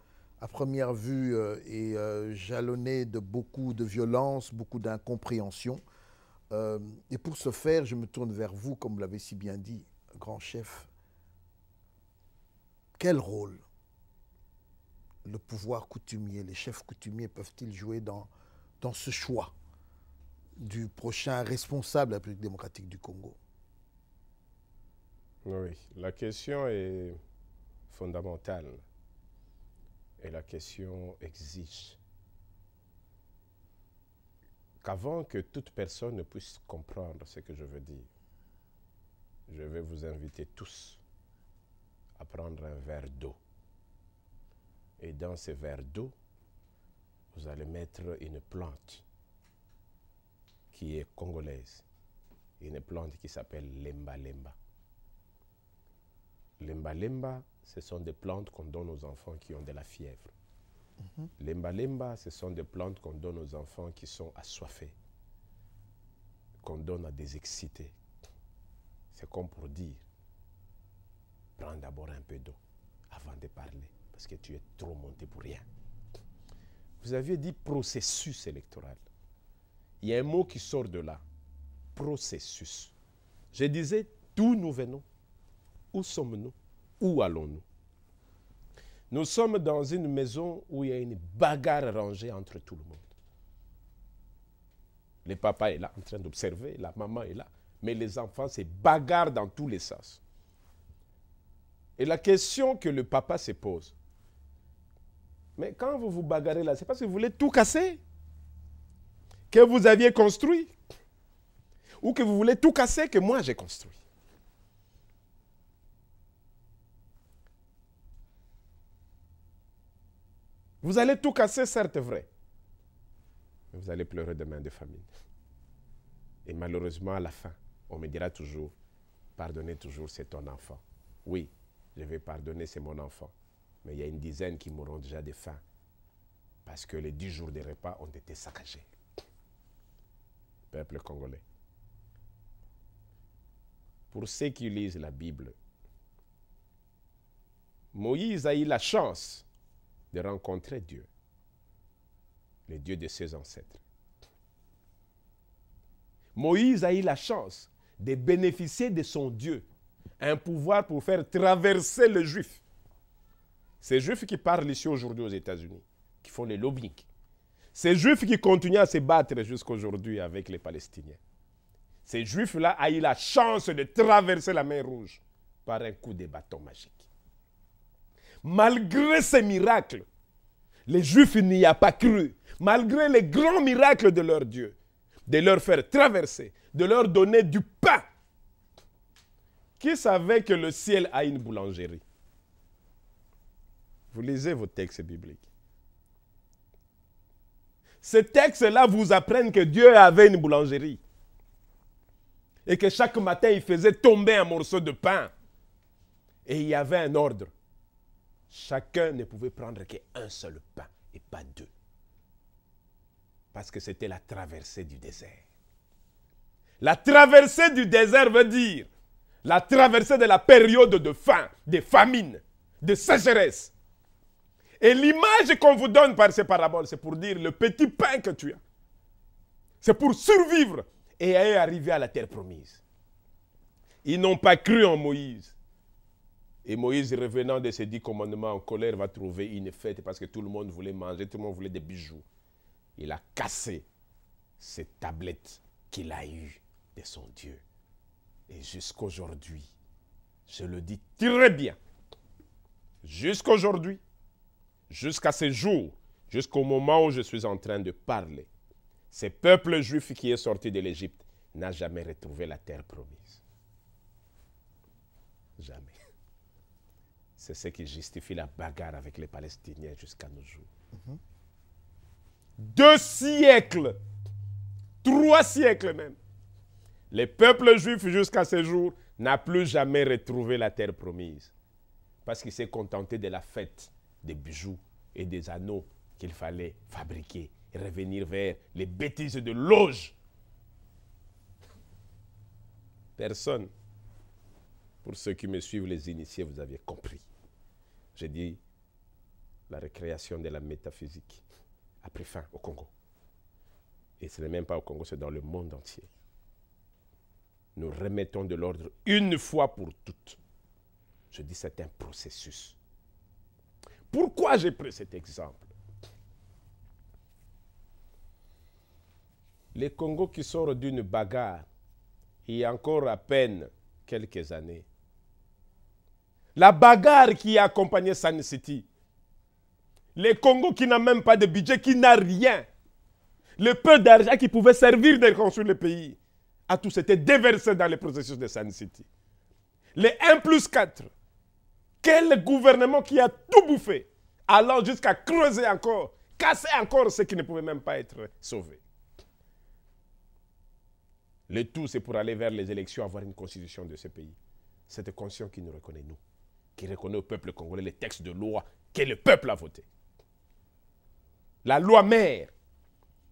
à première vue, euh, est jalonné de beaucoup de violence, beaucoup d'incompréhension. et pour ce faire, je me tourne vers vous, comme vous l'avez si bien dit, grand chef. Quel rôle le pouvoir coutumier, les chefs coutumiers peuvent-ils jouer dans, dans ce choix du prochain responsable de la République démocratique du Congo Oui, la question est fondamentale et la question exige qu'avant que toute personne ne puisse comprendre ce que je veux dire, je vais vous inviter tous à prendre un verre d'eau. Et dans ce verre d'eau, vous allez mettre une plante qui est congolaise, une plante qui s'appelle l'embalemba. L'embalemba, ce sont des plantes qu'on donne aux enfants qui ont de la fièvre. L'embalemba, mhm. ce sont des plantes qu'on donne aux enfants qui sont assoiffés, qu'on donne à des excités. C'est comme pour dire, prends d'abord un peu d'eau avant de parler, parce que tu es trop monté pour rien. Vous aviez dit processus électoral il y a un mot qui sort de là. Processus. Je disais, d'où nous venons Où sommes-nous Où allons-nous Nous sommes dans une maison où il y a une bagarre rangée entre tout le monde. Le papa est là en train d'observer, la maman est là, mais les enfants se bagarrent dans tous les sens. Et la question que le papa se pose, mais quand vous vous bagarrez là, c'est parce que vous voulez tout casser que vous aviez construit ou que vous voulez tout casser que moi j'ai construit. Vous allez tout casser, certes vrai, mais vous allez pleurer demain de famine. Et malheureusement, à la fin, on me dira toujours, pardonnez toujours, c'est ton enfant. Oui, je vais pardonner, c'est mon enfant. Mais il y a une dizaine qui mourront déjà de faim parce que les dix jours de repas ont été saccagés peuple congolais. Pour ceux qui lisent la Bible, Moïse a eu la chance de rencontrer Dieu, le Dieu de ses ancêtres. Moïse a eu la chance de bénéficier de son Dieu, un pouvoir pour faire traverser les juifs. Ces juifs qui parlent ici aujourd'hui aux États-Unis, qui font les lobbying, ces Juifs qui continuent à se battre jusqu'aujourd'hui avec les Palestiniens. Ces Juifs-là ont eu la chance de traverser la mer Rouge par un coup de bâton magique. Malgré ces miracles, les Juifs n'y a pas cru. Malgré les grands miracles de leur Dieu, de leur faire traverser, de leur donner du pain. Qui savait que le ciel a une boulangerie Vous lisez vos textes bibliques. Ces textes là vous apprennent que Dieu avait une boulangerie. Et que chaque matin, il faisait tomber un morceau de pain. Et il y avait un ordre. Chacun ne pouvait prendre qu'un seul pain et pas deux. Parce que c'était la traversée du désert. La traversée du désert veut dire la traversée de la période de faim, de famine, de sécheresse. Et l'image qu'on vous donne par ces paraboles, c'est pour dire le petit pain que tu as. C'est pour survivre et arriver à la terre promise. Ils n'ont pas cru en Moïse. Et Moïse, revenant de ses dix commandements en colère, va trouver une fête parce que tout le monde voulait manger, tout le monde voulait des bijoux. Il a cassé cette tablettes qu'il a eue de son Dieu. Et jusqu'aujourd'hui, je le dis très bien, jusqu'aujourd'hui, jusqu'à ce jour, jusqu'au moment où je suis en train de parler, ce peuple juif qui est sorti de l'Égypte n'a jamais retrouvé la terre promise. Jamais. C'est ce qui justifie la bagarre avec les Palestiniens jusqu'à nos jours. Mhm. Deux siècles, trois siècles même, le peuple juif jusqu'à ce jour n'a plus jamais retrouvé la terre promise parce qu'il s'est contenté de la fête des bijoux et des anneaux qu'il fallait fabriquer et revenir vers les bêtises de loge. Personne, pour ceux qui me suivent, les initiés, vous avez compris. J'ai dit la récréation de la métaphysique a pris fin au Congo. Et ce n'est même pas au Congo, c'est dans le monde entier. Nous remettons de l'ordre une fois pour toutes. Je dis c'est un processus pourquoi j'ai pris cet exemple Les Congos qui sortent d'une bagarre, il y a encore à peine quelques années. La bagarre qui a accompagné San City. Les Congo qui n'a même pas de budget, qui n'a rien. Le peu d'argent qui pouvait servir de construire le pays a tout été déversé dans les processus de San City. Les 1 plus 4, quel gouvernement qui a tout bouffé, allant jusqu'à creuser encore, casser encore ce qui ne pouvait même pas être sauvé. Le tout, c'est pour aller vers les élections, avoir une constitution de ce pays. Cette constitution qui nous reconnaît, nous, qui reconnaît au peuple congolais les textes de loi que le peuple a voté. La loi mère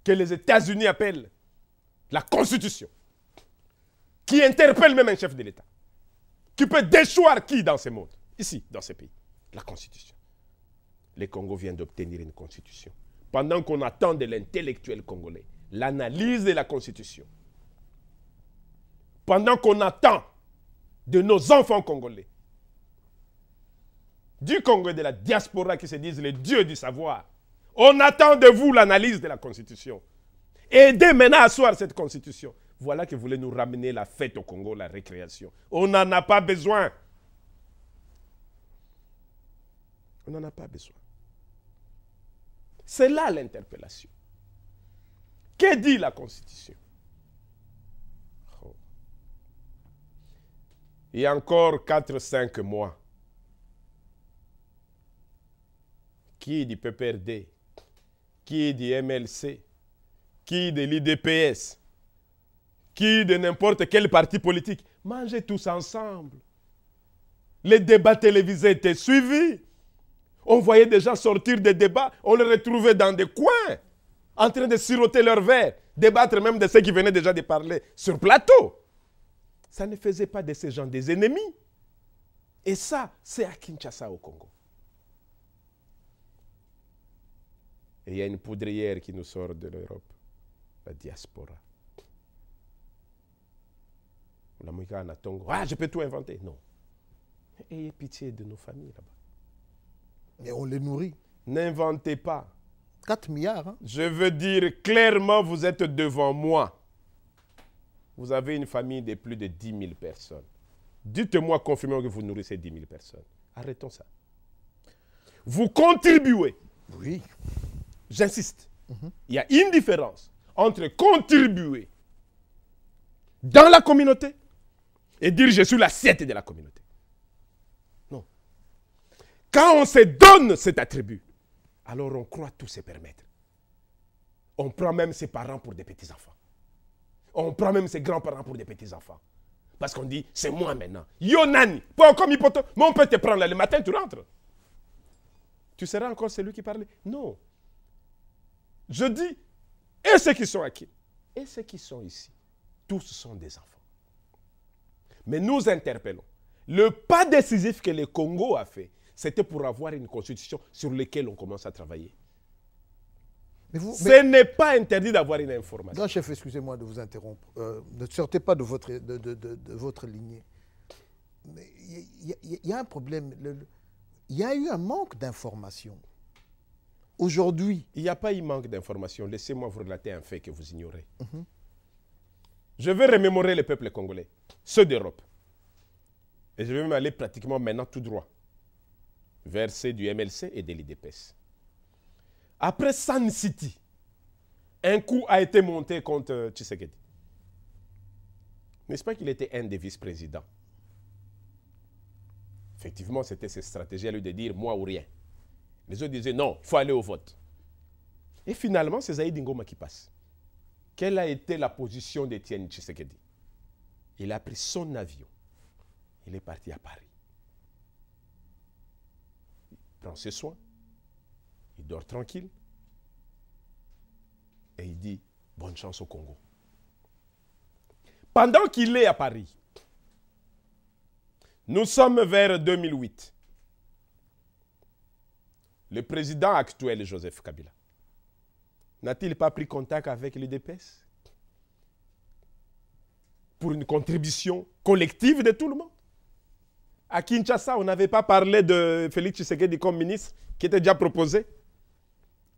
que les États-Unis appellent la constitution, qui interpelle même un chef de l'État, qui peut déchoir qui dans ce monde ici, dans ce pays, la constitution. Les Congo vient d'obtenir une constitution. Pendant qu'on attend de l'intellectuel congolais l'analyse de la constitution, pendant qu'on attend de nos enfants congolais, du Congo et de la diaspora qui se disent les dieux du savoir, on attend de vous l'analyse de la constitution. Aidez maintenant à asseoir cette constitution. Voilà que vous voulez nous ramener la fête au Congo, la récréation. On n'en a pas besoin. On n'en a pas besoin. C'est là l'interpellation. Que dit la Constitution Il y a encore 4-5 mois, qui du PPRD, qui du MLC, qui de l'IDPS, qui de n'importe quel parti politique, mangez tous ensemble. Les débats télévisés étaient suivis. On voyait des gens sortir des débats, on les retrouvait dans des coins, en train de siroter leur verre, débattre même de ceux qui venaient déjà de parler sur plateau. Ça ne faisait pas de ces gens des ennemis. Et ça, c'est à Kinshasa au Congo. Et il y a une poudrière qui nous sort de l'Europe, la diaspora. La Ah, je peux tout inventer. Non. Ayez pitié de nos familles là-bas. Mais on les nourrit. N'inventez pas. 4 milliards. Hein. Je veux dire clairement, vous êtes devant moi. Vous avez une famille de plus de 10 000 personnes. Dites-moi, confirmez que vous nourrissez 10 000 personnes. Arrêtons ça. Vous contribuez. Oui. J'insiste. Il y a une différence entre contribuer dans la communauté et dire je suis l'assiette de la communauté. Quand on se donne cet attribut, alors on croit tout se permettre. On prend même ses parents pour des petits-enfants. On prend même ses grands-parents pour des petits-enfants. Parce qu'on dit, c'est moi maintenant. Yonani, pas comme hypothèse. Mais on peut te prendre là le matin, tu rentres. Tu seras encore celui qui parlait. Non. Je dis, et ceux qui sont acquis, et ceux qui sont ici, tous sont des enfants. Mais nous interpellons. Le pas décisif que le Congo a fait, c'était pour avoir une constitution sur laquelle on commence à travailler. Mais vous, Ce n'est pas interdit d'avoir une information. Non, chef, excusez-moi de vous interrompre. Euh, ne sortez pas de votre, de, de, votre lignée. Il y, a un problème. Il y a eu un manque d'information. Aujourd'hui. Il n'y a pas eu manque d'information. Laissez-moi vous relater un fait que vous ignorez. Mhm. Je veux remémorer les peuples congolais, ceux d'Europe. Et je vais aller pratiquement maintenant tout droit versé du MLC et de l'IDPS. Après San City, un coup a été monté contre euh, Tshisekedi. N'est-ce pas qu'il était un des vice-présidents Effectivement, c'était sa stratégie à lui de dire moi ou rien. Les autres disaient non, il faut aller au vote. Et finalement, c'est Zaïd Ngoma qui passe. Quelle a été la position d'Étienne Tshisekedi Il a pris son avion. Il est parti à Paris prend ses soins, il dort tranquille, et il dit bonne chance au Congo. Pendant qu'il est à Paris, nous sommes vers 2008. Le président actuel, Joseph Kabila, n'a-t-il pas pris contact avec le DPS pour une contribution collective de tout le monde à Kinshasa, on n'avait pas parlé de Félix Tshisekedi comme ministre, qui était déjà proposé,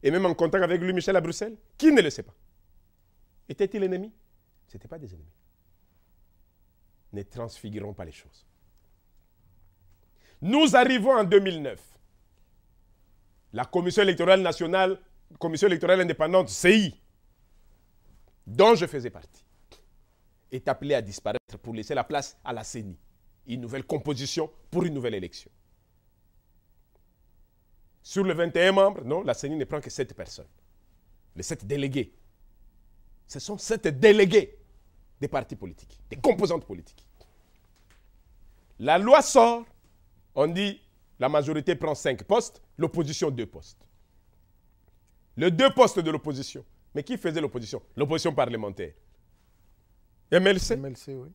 et même en contact avec lui, Michel à Bruxelles. Qui ne le sait pas Était-il ennemi Ce n'étaient pas des ennemis. Ne transfigurons pas les choses. Nous arrivons en 2009. La Commission électorale nationale, Commission électorale indépendante, CI, dont je faisais partie, est appelée à disparaître pour laisser la place à la CENI une nouvelle composition pour une nouvelle élection. Sur les 21 membres, non, la CENI ne prend que 7 personnes. Les 7 délégués. Ce sont 7 délégués des partis politiques, des composantes politiques. La loi sort, on dit la majorité prend 5 postes, l'opposition 2 postes. Les deux postes de l'opposition. Mais qui faisait l'opposition L'opposition parlementaire. MLC. MLC, oui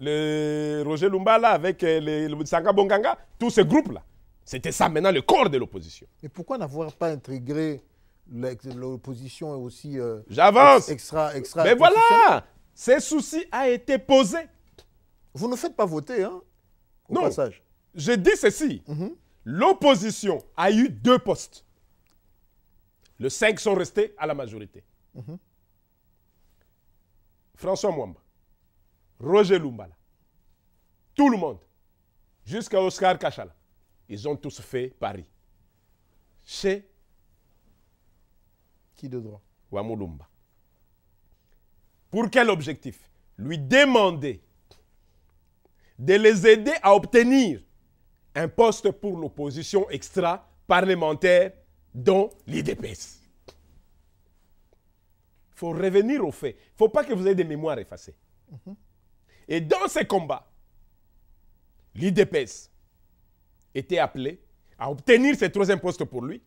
le Roger là, avec euh, le Sanga Bonganga, tous ces là C'était ça maintenant le corps de l'opposition. Et pourquoi n'avoir pas intégré l'opposition aussi euh, J'avance. extra extra Mais voilà Ces soucis a été posé. Vous ne faites pas voter, hein au non. passage. J'ai dit ceci. Mhm. L'opposition a eu deux postes. Le cinq sont restés à la majorité. Mhm. François Mwamba, Roger Lumbala, tout le monde, jusqu'à Oscar Kachala, ils ont tous fait Paris. Chez qui de droit Lumba. Pour quel objectif Lui demander de les aider à obtenir un poste pour l'opposition extra-parlementaire dans l'IDPS. Il faut revenir aux faits. Il ne faut pas que vous ayez des mémoires effacées. Mhm. Et dans ces combats, l'IDPS était appelé à obtenir ce troisième poste pour lui,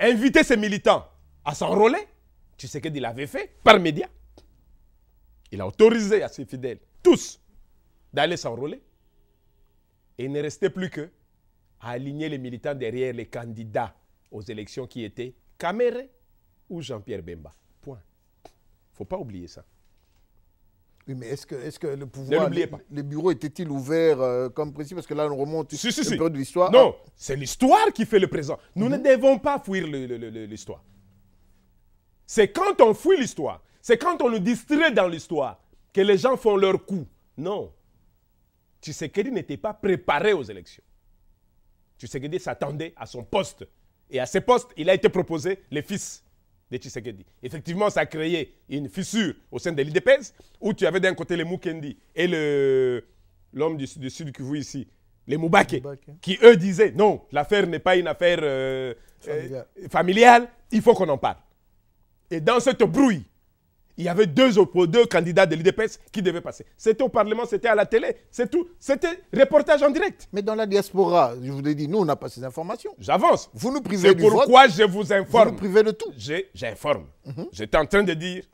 inviter ses militants à s'enrôler, tu sais qu'il avait fait, par média. Il a autorisé à ses fidèles, tous, d'aller s'enrôler. Et il ne restait plus que à aligner les militants derrière les candidats aux élections qui étaient Caméré ou Jean-Pierre Bemba. Point. Il ne faut pas oublier ça. Oui, mais est-ce que, le pouvoir. pas. Les bureaux étaient-ils ouverts euh, comme précis Parce que là, on remonte si, si, de l'histoire. Non, ah. c'est l'histoire qui fait le présent. Nous ne mhm. devons pas fuir l'histoire. C'est quand on fuit l'histoire, c'est quand on le distrait dans l'histoire que les gens font leur coup. Non. Tu sais, Tshisekedi n'était pas préparé aux élections. Tu sais, Tshisekedi s'attendait à son poste. Et à ce poste, il a été proposé les fils de Tshisekedi. Effectivement, ça a créé une fissure au sein de l'IDPS, où tu avais d'un côté les Mukendi et l'homme du, sud que vous ici, les Moubake, qui eux disaient non, l'affaire n'est pas une affaire euh, euh, familiale. familiale, il faut qu'on en parle. Et dans cette brouille, il y avait deux, deux candidats de l'IDPS qui devaient passer. C'était au Parlement, c'était à la télé, c'est tout. C'était reportage en direct. Mais dans la diaspora, je vous l'ai dit, nous, on n'a pas ces informations. J'avance. Vous nous privez du tout. C'est pourquoi je vous informe. Vous nous privez de tout. J'informe. Mhm. J'étais en train de dire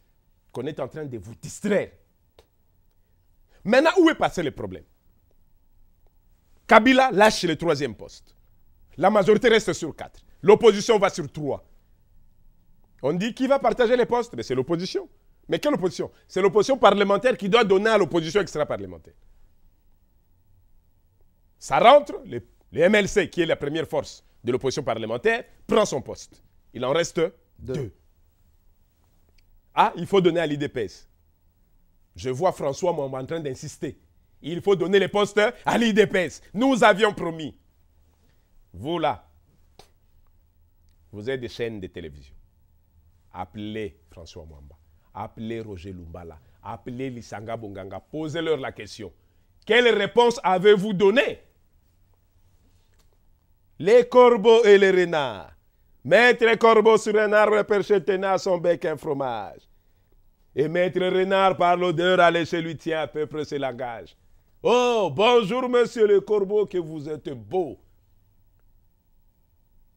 qu'on est en train de vous distraire. Maintenant, où est passé le problème Kabila lâche le troisième poste. La majorité reste sur quatre. L'opposition va sur trois. On dit qui va partager les postes Mais c'est l'opposition. Mais quelle opposition C'est l'opposition parlementaire qui doit donner à l'opposition extra-parlementaire. Ça rentre, le, MLC, qui est la première force de l'opposition parlementaire, prend son poste. Il en reste deux. Ah, il faut donner à l'IDPS. Je vois François Mouamba en train d'insister. Il faut donner les postes à l'IDPS. Nous avions promis. Vous là, vous êtes des chaînes de télévision. Appelez François Mouamba. Appelez Roger Lumbala, appelez Lissanga Bunganga, posez-leur la question. Quelle réponse avez-vous donnée Les corbeaux et les renards. Mettre les corbeaux sur un arbre perché tenant son bec un fromage. Et mettre renard par l'odeur allez chez lui tient à peu près ses Oh, bonjour monsieur le corbeau, que vous êtes beau.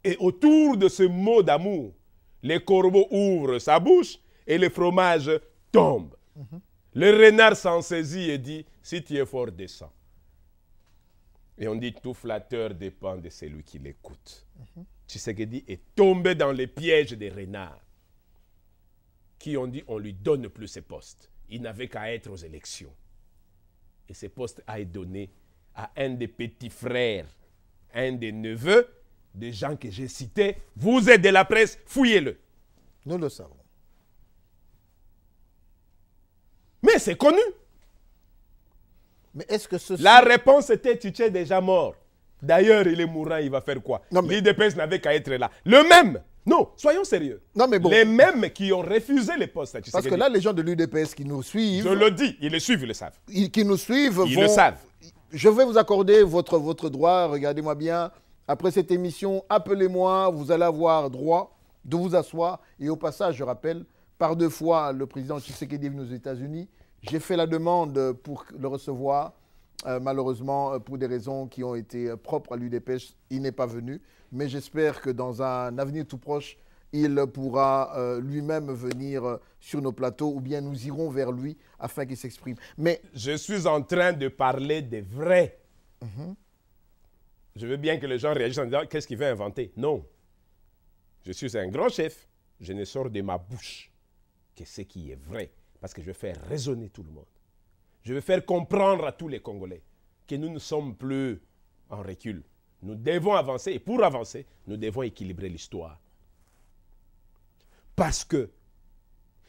Et autour de ce mot d'amour, les corbeaux ouvre sa bouche et le fromage tombe. Le renard s'en saisit et dit, si tu es fort, descends. Et on dit, tout flatteur dépend de celui qui l'écoute. ce Tshisekedi est tombé dans les pièges des renards qui ont dit, on lui donne plus ses postes. Il n'avait qu'à être aux élections. Et ses postes a été donné à un des petits frères, un des neveux des gens que j'ai cités. Vous êtes de la presse, fouillez-le. Nous le savons. Mais c'est connu. Mais est-ce que ce La réponse était tu es déjà mort. D'ailleurs, il est mourant, il va faire quoi L'Udps n'avait qu'à être là. Le même non, soyons sérieux. Non, mais bon. Les mêmes qui ont refusé les postes. Tu Parce que là, les gens de l'UDPS qui nous suivent. Je le dis, ils le suivent, ils le savent. Ils, qui nous suivent. Ils le savent. Je vais vous accorder votre, votre droit, regardez-moi bien. Après cette émission, appelez-moi, vous allez avoir droit de vous asseoir. Et au passage, je rappelle par deux fois le président Tshisekedi est venu aux États-Unis. J'ai fait la demande pour le recevoir. Euh, malheureusement, euh, pour des raisons qui ont été euh, propres à l'UDPS, il n'est pas venu. Mais j'espère que dans un avenir tout proche, il pourra lui-même venir sur nos plateaux ou bien nous irons vers lui afin qu'il s'exprime. Mais je suis en train de parler des vrais. Mhm. Je veux bien que les gens réagissent en disant qu'est-ce qu'il veut inventer. Non. Je suis un grand chef. Je ne sors de ma bouche que ce qui est vrai, parce que je vais faire raisonner tout le monde. Je vais faire comprendre à tous les Congolais que nous ne sommes plus en recul. Nous devons avancer et pour avancer, nous devons équilibrer l'histoire. Parce que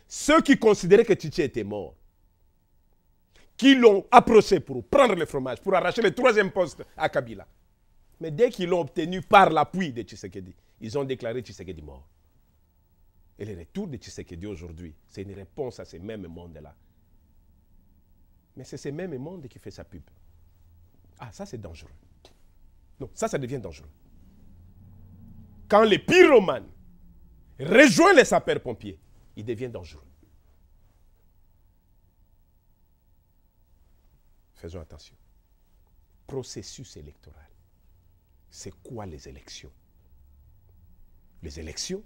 ceux qui considéraient que Titi était mort, qui l'ont approché pour prendre le fromage, pour arracher le troisième poste à Kabila, mais dès qu'ils l'ont obtenu par l'appui de Tshisekedi, ils ont déclaré Tshisekedi mort. Et le retour de Tshisekedi aujourd'hui, c'est une réponse à ces mêmes mondes-là. Mais c'est ces mêmes mondes qui fait sa pub. Ah, ça c'est dangereux. Non, ça, ça devient dangereux. Quand les pyromanes rejoignent les sapeurs-pompiers, il devient dangereux. Faisons attention. Processus électoral. C'est quoi les élections Les élections,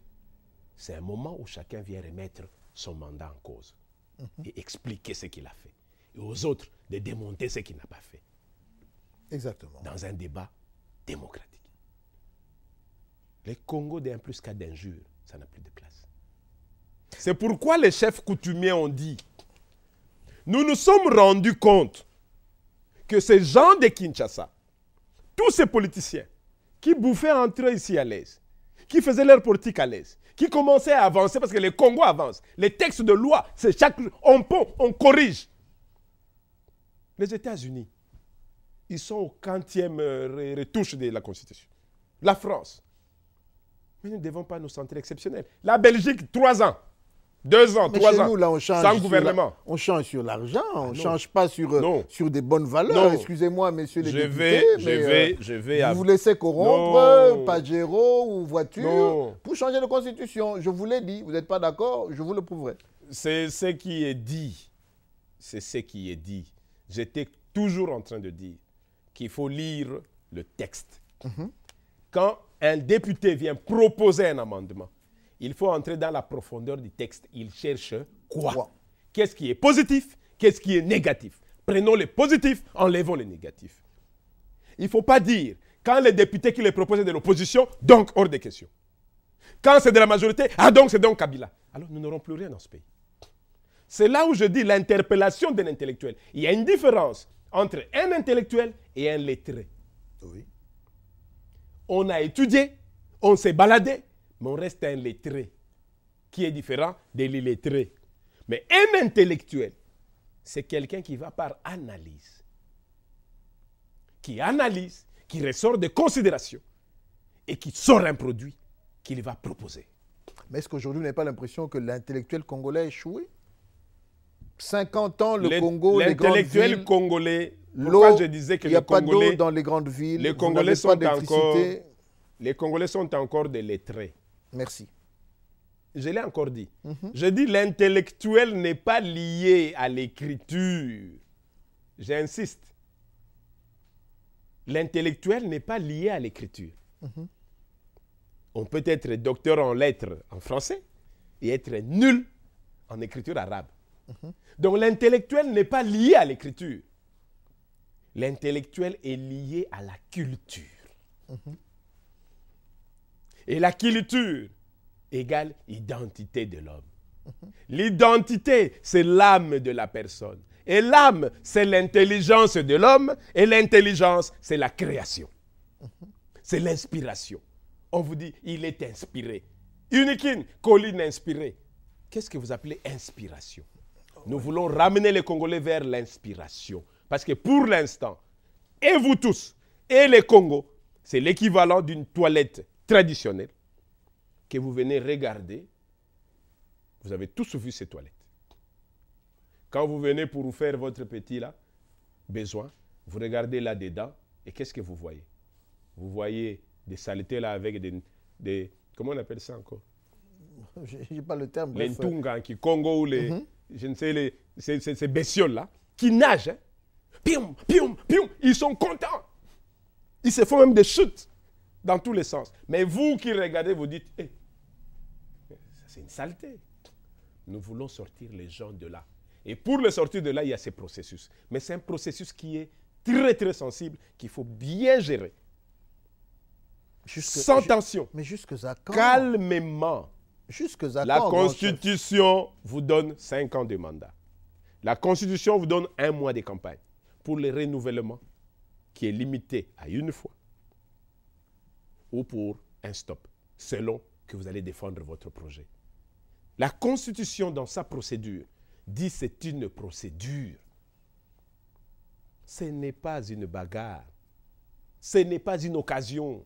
c'est un moment où chacun vient remettre son mandat en cause mhm. et expliquer ce qu'il a fait. Et aux autres de démonter ce qu'il n'a pas fait. Exactement. Dans un débat démocratique. Le Congo d'un plus qu'à d'injures, ça n'a plus de place. C'est pourquoi les chefs coutumiers ont dit, nous nous sommes rendus compte que ces gens de Kinshasa, tous ces politiciens qui bouffaient entre eux ici à l'aise, qui faisaient leur politique à l'aise, qui commençaient à avancer parce que les Congo avancent. Les textes de loi, c'est chaque on on corrige. Les États-Unis, ils sont au quantième euh, retouche de la Constitution. La France. Mais nous ne devons pas nous sentir exceptionnels. La Belgique, trois ans. Deux ans, trois ans. on change sans gouvernement. on change sur l'argent, on ah, ne change pas sur, euh, sur des bonnes valeurs. Excusez-moi, messieurs les je députés. Vais, mais, je vais, je vais. Vous vous laissez corrompre, non. Euh, Pajero ou voiture, pour changer de constitution. Je vous l'ai dit. Vous n'êtes pas d'accord Je vous le prouverai. C'est ce qui est dit. C'est ce qui est dit. J'étais toujours en train de dire qu'il faut lire le texte. Mhm. Quand un député vient proposer un amendement, il faut entrer dans la profondeur du texte. Il cherche quoi Qu'est-ce qui est positif Qu'est-ce qui est négatif Prenons les positifs, enlevons les négatifs. Il ne faut pas dire, quand les députés qui les proposent de l'opposition, donc hors de question. Quand c'est de la majorité, ah donc c'est donc Kabila. Alors nous n'aurons plus rien dans ce pays. C'est là où je dis l'interpellation d'un intellectuel. Il y a une différence entre un intellectuel et un lettré. On a étudié, on s'est baladé, mais on reste un lettré qui est différent de l'illettré. Mais un intellectuel, c'est quelqu'un qui va par analyse, qui analyse, qui ressort des considérations et qui sort un produit qu'il va proposer. Mais est-ce qu'aujourd'hui, vous n'avez pas l'impression que l'intellectuel congolais a échoué 50 ans, le, Congo, les grandes L'intellectuel congolais, pourquoi je disais que a pas d'eau dans les grandes villes, les Congolais sont Les Congolais sont encore des lettrés. Merci. Je l'ai encore dit. Mhm. Je dis l'intellectuel n'est pas lié à l'écriture. J'insiste. L'intellectuel n'est pas lié à l'écriture. Mhm. On peut être docteur en lettres en français et être nul en écriture arabe. Mhm. Donc l'intellectuel n'est pas lié à l'écriture. L'intellectuel est lié à la culture. Et la culture égale identité de l'homme. L'identité, c'est l'âme de la personne. Et l'âme, c'est l'intelligence de l'homme. Et l'intelligence, c'est la création. C'est l'inspiration. On vous dit, il est inspiré. Unikin, colline inspirée. Qu'est-ce que vous appelez inspiration Nous voulons ramener les Congolais vers l'inspiration. Parce que pour l'instant, et vous tous, et les Congos, c'est l'équivalent d'une toilette traditionnel, que vous venez regarder, vous avez tous vu ces toilettes. Quand vous venez pour vous faire votre petit là, besoin, vous regardez là-dedans et qu'est-ce que vous voyez Vous voyez des saletés là avec des, des comment on appelle ça encore Je n'ai pas le terme. Euh, les Ntunga, qui Congo ou les, mhm. je ne sais, les, ces, ces, bestioles là, qui nagent, hein. pium, pium, pium, ils sont contents. Ils se font même des chutes dans tous les sens. Mais vous qui regardez, vous dites, eh, c'est une saleté. Nous voulons sortir les gens de là. Et pour les sortir de là, il y a ces processus. Mais c'est un processus qui est très, très sensible, qu'il faut bien gérer. Sans tension. Mais jusque à quand Calmement. Jusque à La Constitution vous donne cinq ans de mandat. La Constitution vous donne un mois de campagne. Pour le renouvellement, qui est limité à une fois ou pour un stop, selon que vous allez défendre votre projet. La Constitution, dans sa procédure, dit c'est une procédure. Ce n'est pas une bagarre. Ce n'est pas une occasion.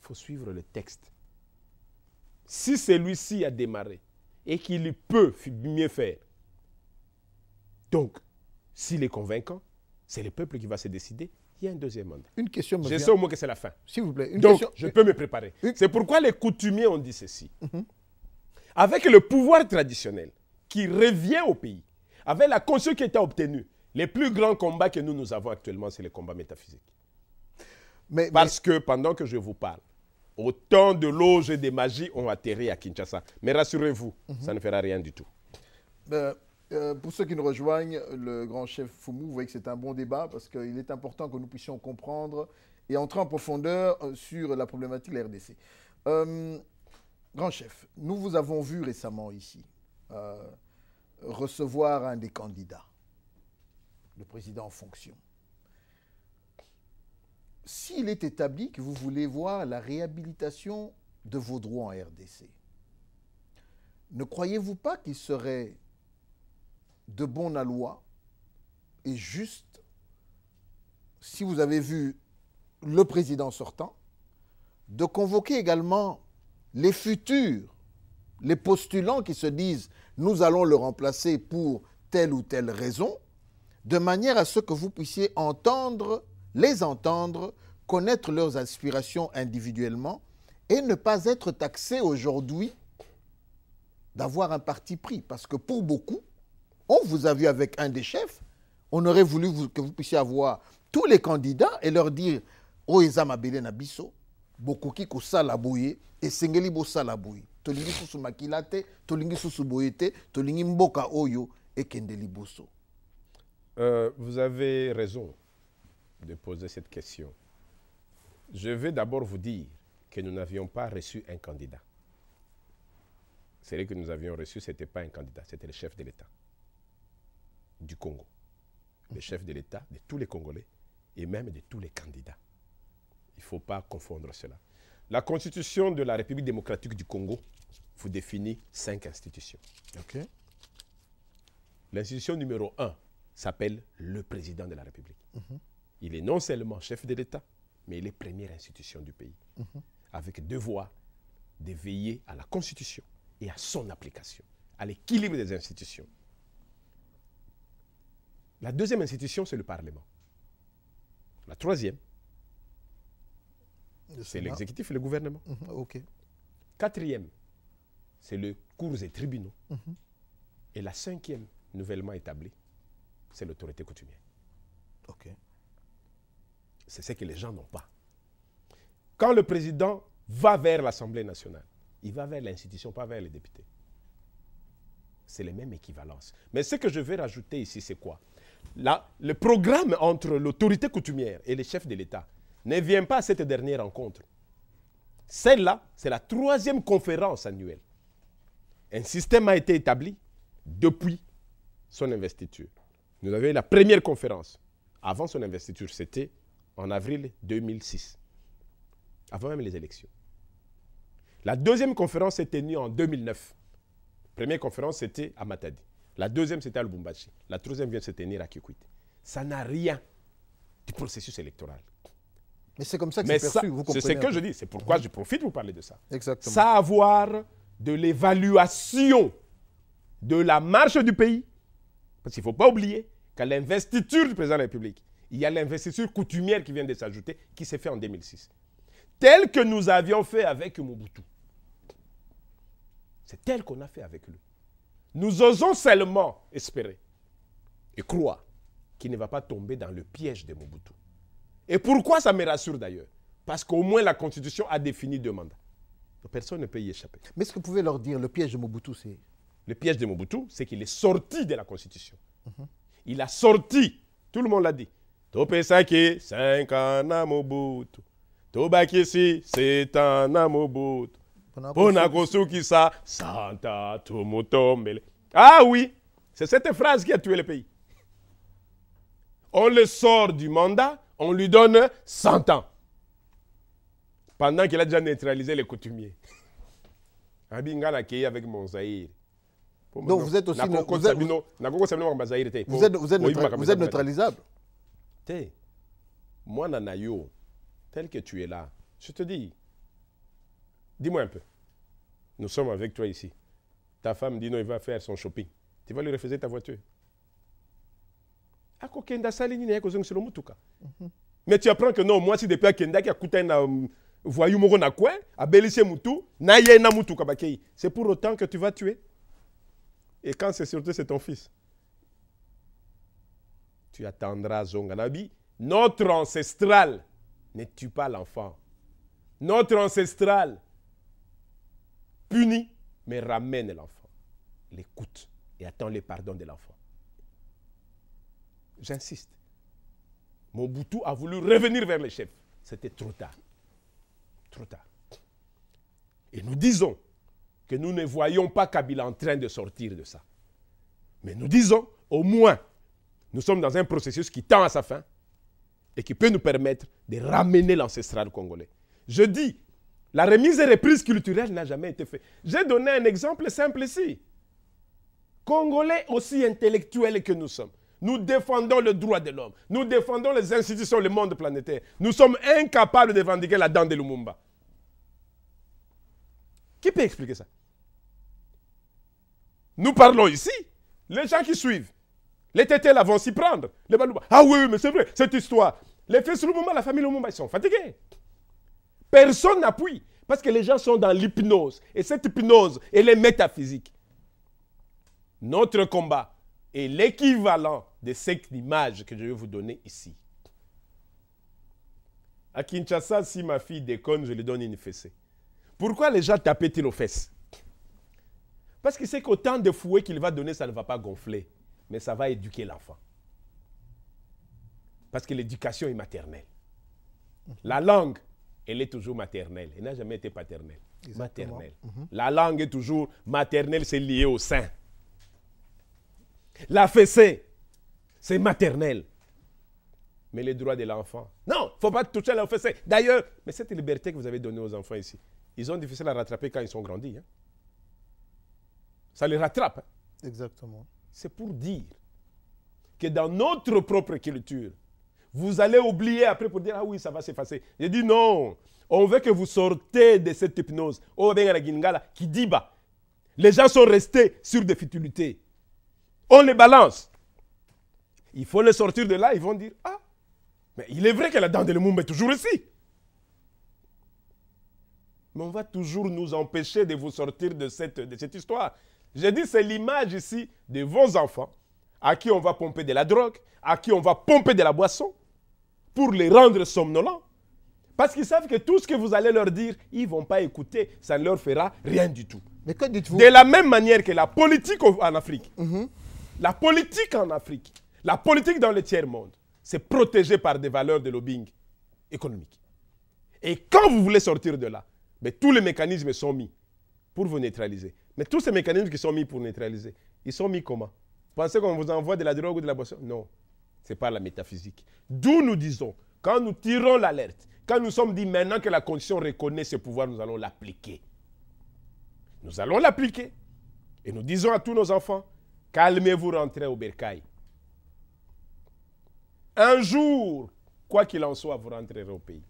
Il faut suivre le texte. Si celui-ci a démarré et qu'il peut mieux faire, donc, s'il est convaincant, c'est le peuple qui va se décider il y a un deuxième mandat. Une question, Je sais au moins que c'est la fin. S'il vous plaît. Une Donc, question... je peux me préparer. C'est pourquoi les coutumiers ont dit ceci. Mhm. Avec le pouvoir traditionnel qui revient au pays, avec la conscience qui était obtenue, les plus grands combats que nous, nous avons actuellement, c'est les combats métaphysiques. Mais, Parce que pendant que je vous parle, autant de loges et de magies ont atterri à Kinshasa. Mais rassurez-vous, mhm. ça ne fera rien du tout. Euh, euh, pour ceux qui nous rejoignent, le grand chef Fumou, vous voyez que c'est un bon débat parce qu'il est important que nous puissions comprendre et entrer en profondeur euh, sur la problématique de la RDC. Euh, grand chef, nous vous avons vu récemment ici recevoir un des candidats, le président en fonction. S'il est établi que vous voulez voir la réhabilitation de vos droits en RDC, ne croyez-vous pas qu'il serait de bonne loi et juste. Si vous avez vu le président sortant, de convoquer également les futurs, les postulants qui se disent nous allons le remplacer pour telle ou telle raison, de manière à ce que vous puissiez entendre, les entendre, connaître leurs aspirations individuellement et ne pas être taxé aujourd'hui d'avoir un parti pris. Parce que pour beaucoup, on vous a vu avec un des chefs. On aurait voulu que vous puissiez avoir tous les candidats et leur dire oh, Bokoki et Tolingi Tolingi Tolingi Mboka Oyo et Kendeli euh, vous avez raison de poser cette question. Je vais d'abord vous dire que nous n'avions pas reçu un candidat. Celui que nous avions reçu, ce n'était pas un candidat, c'était le chef de l'État du Congo, Le chef de l'État, de tous les Congolais et même de tous les candidats. Il ne faut pas confondre cela. La constitution de la République démocratique du Congo vous définit cinq institutions. L'institution numéro un s'appelle le président de la République. Mhm. Il est non seulement chef de l'État, mais il est première institution du pays, mhm. Avec -hmm. avec devoir de veiller à la constitution et à son application, à l'équilibre des institutions la deuxième institution, c'est le Parlement. La troisième, c'est l'exécutif et le gouvernement. Mhm, Quatrième, c'est le cours et tribunaux. Mhm. Et la cinquième, nouvellement établie, c'est l'autorité coutumière. C'est ce que les gens n'ont pas. Quand le président va vers l'Assemblée nationale, il va vers l'institution, pas vers les députés. C'est les mêmes équivalences. Mais ce que je vais rajouter ici, c'est quoi Là, Le programme entre l'autorité coutumière et les chefs de l'État ne vient pas à cette dernière rencontre. Celle-là, c'est la troisième conférence annuelle. Un système a été établi depuis son investiture. Nous avions la première conférence avant son investiture, c'était en avril 2006, avant même les élections. La deuxième conférence s'est tenue en 2009. Première conférence, c'était à Matadi. La deuxième, c'était à Lubumbashi. La troisième vient de se tenir à Kikwit. Ça n'a rien du processus électoral. Mais c'est comme ça que c'est perçu, vous comprenez. C'est ce que je dis. C'est pourquoi je profite vous parler de ça. Exactement. Ça de l'évaluation de la marche du pays. Parce qu'il ne faut pas oublier qu'à l'investiture du président de la République, il y a l'investiture coutumière qui vient de s'ajouter, qui s'est faite en 2006. Tel que nous avions fait avec Mobutu. C'est tel qu'on a fait avec lui. Nous osons seulement espérer et croire qu'il ne va pas tomber dans le piège de Mobutu. Et pourquoi ça me rassure d'ailleurs Parce qu'au moins la Constitution a défini deux mandats. Personne ne peut y échapper. Mais ce que vous pouvez leur dire, le piège de Mobutu, c'est... Le piège de Mobutu, c'est qu'il est sorti de la Constitution. Il a sorti, tout le monde l'a dit. Topesaki, 5 ans à Mobutu. Tobakisi, c'est un Mobutu sa, Santa Ah oui, c'est cette phrase qui a tué le pays. On le sort du mandat, on lui donne 100 ans. Pendant qu'il a déjà neutralisé les coutumiers. qui Kei avec mon Zahir. Donc vous êtes aussi vous êtes, vous êtes, vous êtes neutralisable. Moi, Nanayo, tel que tu es là, je te dis, Dis-moi un peu. Nous sommes avec toi ici. Ta femme dit non, il va faire son shopping. Tu vas lui refuser ta voiture. Mhm. Mais tu apprends que non, moi, si depuis Kenda qui a coûté un euh, voyou quoi, à Belissé Moutou, na Moutou C'est pour autant que tu vas tuer. Et quand c'est surtout, c'est ton fils. Tu attendras Zonganabi. Notre ancestral ne tue pas l'enfant. Notre ancestral punit, mais ramène l'enfant, l'écoute et attend le pardon de l'enfant. J'insiste. Mobutu a voulu revenir vers le chefs. C'était trop tard. Trop tard. Et nous disons que nous ne voyons pas Kabila en train de sortir de ça. Mais nous disons, au moins, nous sommes dans un processus qui tend à sa fin et qui peut nous permettre de ramener l'ancestral congolais. Je dis, la remise et reprise culturelle n'a jamais été faite. J'ai donné un exemple simple ici. Congolais aussi intellectuels que nous sommes. Nous défendons le droit de l'homme. Nous défendons les institutions, le monde planétaire. Nous sommes incapables de vendiquer la dent de Lumumba. Qui peut expliquer ça Nous parlons ici. Les gens qui suivent, les tétés vont s'y prendre. Les Ah oui, mais c'est vrai, cette histoire. Les fils Lumumba, la famille Lumumba, ils sont fatigués. Personne n'appuie. Parce que les gens sont dans l'hypnose. Et cette hypnose, elle est métaphysique. Notre combat est l'équivalent de cette image que je vais vous donner ici. À Kinshasa, si ma fille déconne, je lui donne une fessée. Pourquoi les gens tapaient-ils aux fesses Parce qu'il sait qu'autant de fouets qu'il va donner, ça ne va pas gonfler. Mais ça va éduquer l'enfant. Parce que l'éducation est maternelle. La langue, elle est toujours maternelle. Elle n'a jamais été paternelle. Maternelle. Mhm. La langue est toujours maternelle, c'est lié au sein. La fessée, c'est maternelle. Mais les droits de l'enfant. Non, il ne faut pas toucher à la fessée. D'ailleurs, mais cette liberté que vous avez donnée aux enfants ici, ils ont difficile à rattraper quand ils sont grandis. Hein. Ça les rattrape. Hein. Exactement. C'est pour dire que dans notre propre culture, vous allez oublier après pour dire, ah oui, ça va s'effacer. J'ai dit non, on veut que vous sortez de cette hypnose. Oh, ben, qui dit, bah, les gens sont restés sur des futilités. On les balance. Il faut les sortir de là, ils vont dire, ah, mais il est vrai que la dent de l'homme est toujours ici. Mais on va toujours nous empêcher de vous sortir de cette, de cette histoire. J'ai dit, c'est l'image ici de vos enfants à qui on va pomper de la drogue, à qui on va pomper de la boisson, pour les rendre somnolents. Parce qu'ils savent que tout ce que vous allez leur dire, ils ne vont pas écouter, ça ne leur fera rien du tout. Mais que dites-vous De la même manière que la politique en Afrique, mhm. la politique en Afrique, la politique dans le tiers-monde, c'est protégé par des valeurs de lobbying économique. Et quand vous voulez sortir de là, mais ben, tous les mécanismes sont mis pour vous neutraliser. Mais tous ces mécanismes qui sont mis pour neutraliser, ils sont mis comment Pensez qu'on vous envoie de la drogue ou de la boisson Non. Ce n'est pas la métaphysique. D'où nous disons, quand nous tirons l'alerte, quand nous sommes dit maintenant que la condition reconnaît ce pouvoir, nous allons l'appliquer. Nous allons l'appliquer. Et nous disons à tous nos enfants, calmez-vous, rentrez au bercail. Un jour, quoi qu'il en soit, vous rentrerez au pays.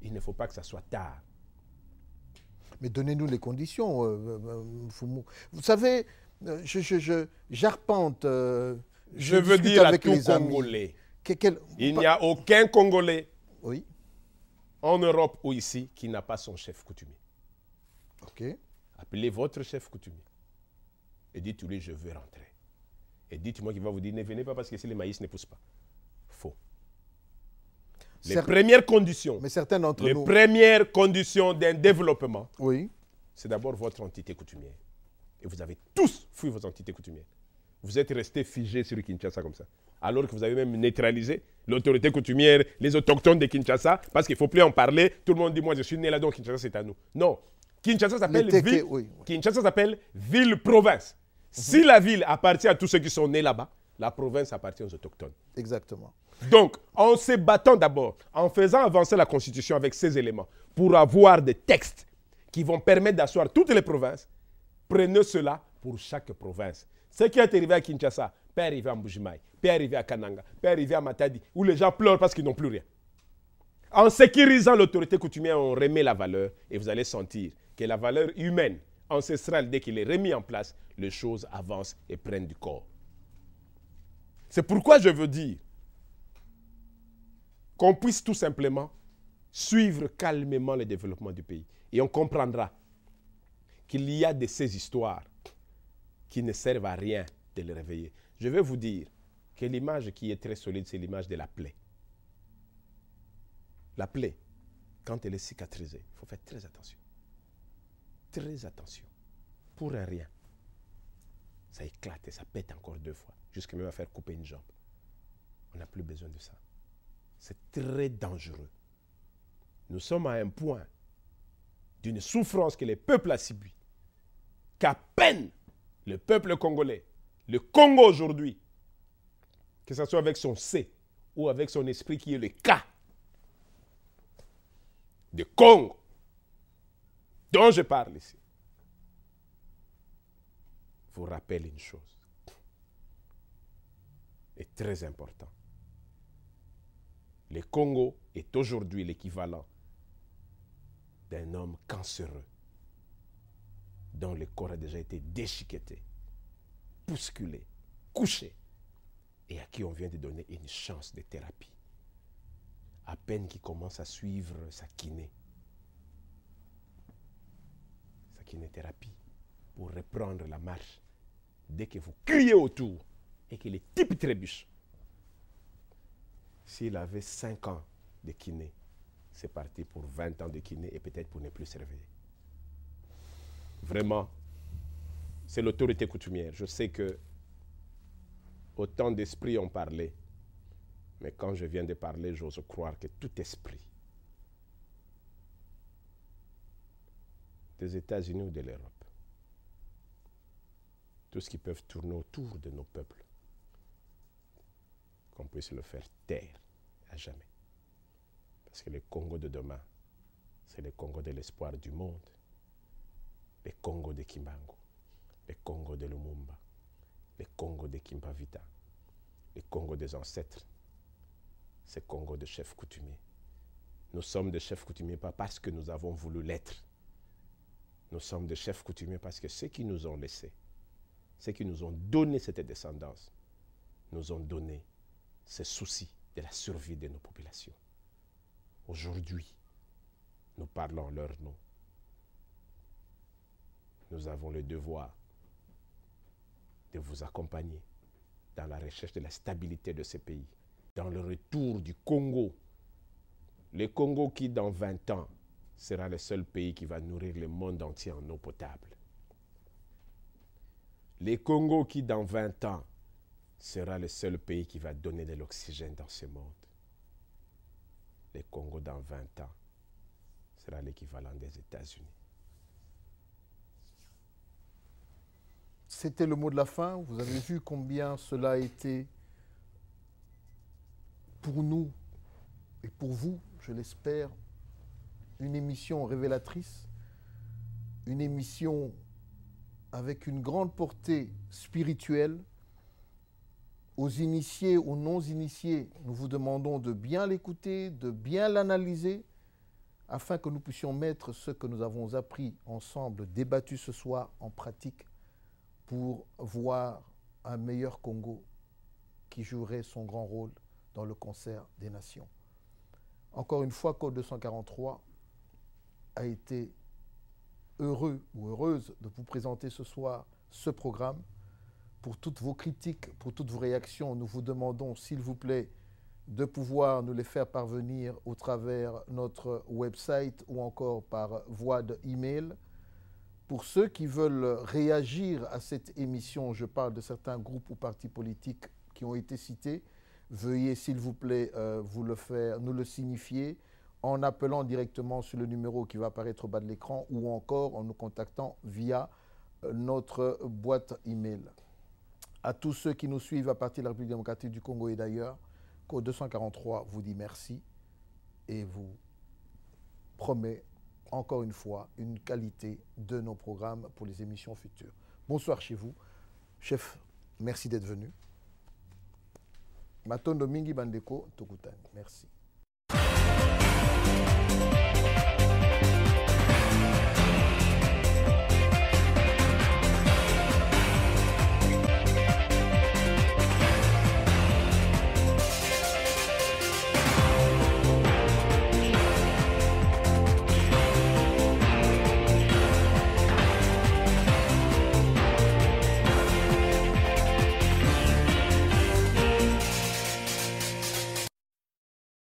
Il ne faut pas que ça soit tard. Mais donnez-nous les conditions, euh, euh, euh, Vous savez, je, j'arpente. Je, veux dire à tous les Congolais. Il n'y a aucun Congolais en Europe ou ici qui n'a pas son chef coutumier. OK. Appelez votre chef coutumier et dites-lui je veux rentrer. Et dites-moi qu'il va vous dire ne venez pas parce que si les maïs ne poussent pas. Faux. Les premières conditions. Mais certains d'entre nous. premières conditions d'un développement. Oui. C'est d'abord votre entité coutumière. Et vous avez tous fui vos entités coutumières. Vous êtes resté figé sur Kinshasa comme ça. Alors que vous avez même neutralisé l'autorité coutumière, les autochtones de Kinshasa, parce qu'il ne faut plus en parler. Tout le monde dit, moi je suis né là, dedans Kinshasa c'est à nous. Non. Kinshasa s'appelle ville, province Si la ville appartient à tous ceux qui sont nés là-bas, la province appartient aux autochtones. Exactement. Donc, en se battant d'abord, en faisant avancer la Constitution avec ces éléments, pour avoir des textes qui vont permettre d'asseoir toutes les provinces, prenez cela pour chaque province. Ce qui est arrivé à Kinshasa peut arriver à Mbujimaï, peut arriver à Kananga, peut arriver à Matadi, où les gens pleurent parce qu'ils n'ont plus rien. En sécurisant l'autorité coutumière, on remet la valeur et vous allez sentir que la valeur humaine, ancestrale, dès qu'il est remis en place, les choses avancent et prennent du corps. C'est pourquoi je veux dire qu'on puisse tout simplement suivre calmement le développement du pays. Et on comprendra qu'il y a de ces histoires qui ne servent à rien de le réveiller. Je vais vous dire que l'image qui est très solide, c'est l'image de la plaie. La plaie, quand elle est cicatrisée, il faut faire très attention. Très attention. Pour un rien. Ça éclate et ça pète encore deux fois, jusqu'à même à faire couper une jambe. On n'a plus besoin de ça. C'est très dangereux. Nous sommes à un point d'une souffrance que les peuples a subie, qu'à peine le peuple congolais, le Congo aujourd'hui, que ce soit avec son C ou avec son esprit qui est le K de Congo dont je parle ici, vous rappelle une chose, est très important. Le Congo est aujourd'hui l'équivalent d'un homme cancéreux dont le corps a déjà été déchiqueté, bousculé, couché, et à qui on vient de donner une chance de thérapie. À peine qu'il commence à suivre sa kiné, sa kinéthérapie, pour reprendre la marche, dès que vous criez autour et que les types trébuchent, s'il avait 5 ans de kiné, c'est parti pour 20 ans de kiné et peut-être pour ne plus se réveiller vraiment, c'est l'autorité coutumière. Je sais que autant d'esprits ont parlé, mais quand je viens de parler, j'ose croire que tout esprit des États-Unis ou de l'Europe, tout ce qui peut tourner autour de nos peuples, qu'on puisse le faire taire à jamais. Parce que le Congo de demain, c'est le Congo de l'espoir du monde le Congo de Kimbango, les Congo de Lumumba, les Congo de Kimbavita, les Congo des ancêtres, ces Congo de chefs coutumiers. Nous sommes des chefs coutumiers pas parce que nous avons voulu l'être. Nous sommes des chefs coutumiers parce que ceux qui nous ont laissés, ceux qui nous ont donné cette descendance, nous ont donné ce souci de la survie de nos populations. Aujourd'hui, nous parlons leur nom nous avons le devoir de vous accompagner dans la recherche de la stabilité de ce pays, dans le retour du Congo. Le Congo qui, dans 20 ans, sera le seul pays qui va nourrir le monde entier en eau potable. Le Congo qui, dans 20 ans, sera le seul pays qui va donner de l'oxygène dans ce monde. Le Congo, dans 20 ans, sera l'équivalent des États-Unis. C'était le mot de la fin. Vous avez vu combien cela a été pour nous et pour vous, je l'espère, une émission révélatrice, une émission avec une grande portée spirituelle. Aux initiés, aux non-initiés, nous vous demandons de bien l'écouter, de bien l'analyser, afin que nous puissions mettre ce que nous avons appris ensemble, débattu ce soir, en pratique pour voir un meilleur Congo qui jouerait son grand rôle dans le concert des nations. Encore une fois, Code 243 a été heureux ou heureuse de vous présenter ce soir ce programme. Pour toutes vos critiques, pour toutes vos réactions, nous vous demandons, s'il vous plaît, de pouvoir nous les faire parvenir au travers notre website ou encore par voie de email pour ceux qui veulent réagir à cette émission, je parle de certains groupes ou partis politiques qui ont été cités, veuillez s'il vous plaît euh, vous le faire, nous le signifier en appelant directement sur le numéro qui va apparaître au bas de l'écran ou encore en nous contactant via euh, notre boîte email. À tous ceux qui nous suivent à partir de la République démocratique du Congo et d'ailleurs, Code 243 vous dit merci et vous promet encore une fois, une qualité de nos programmes pour les émissions futures. Bonsoir chez vous. Chef, merci d'être venu. Matondo Mingi Bandeko, Tokutani. Merci.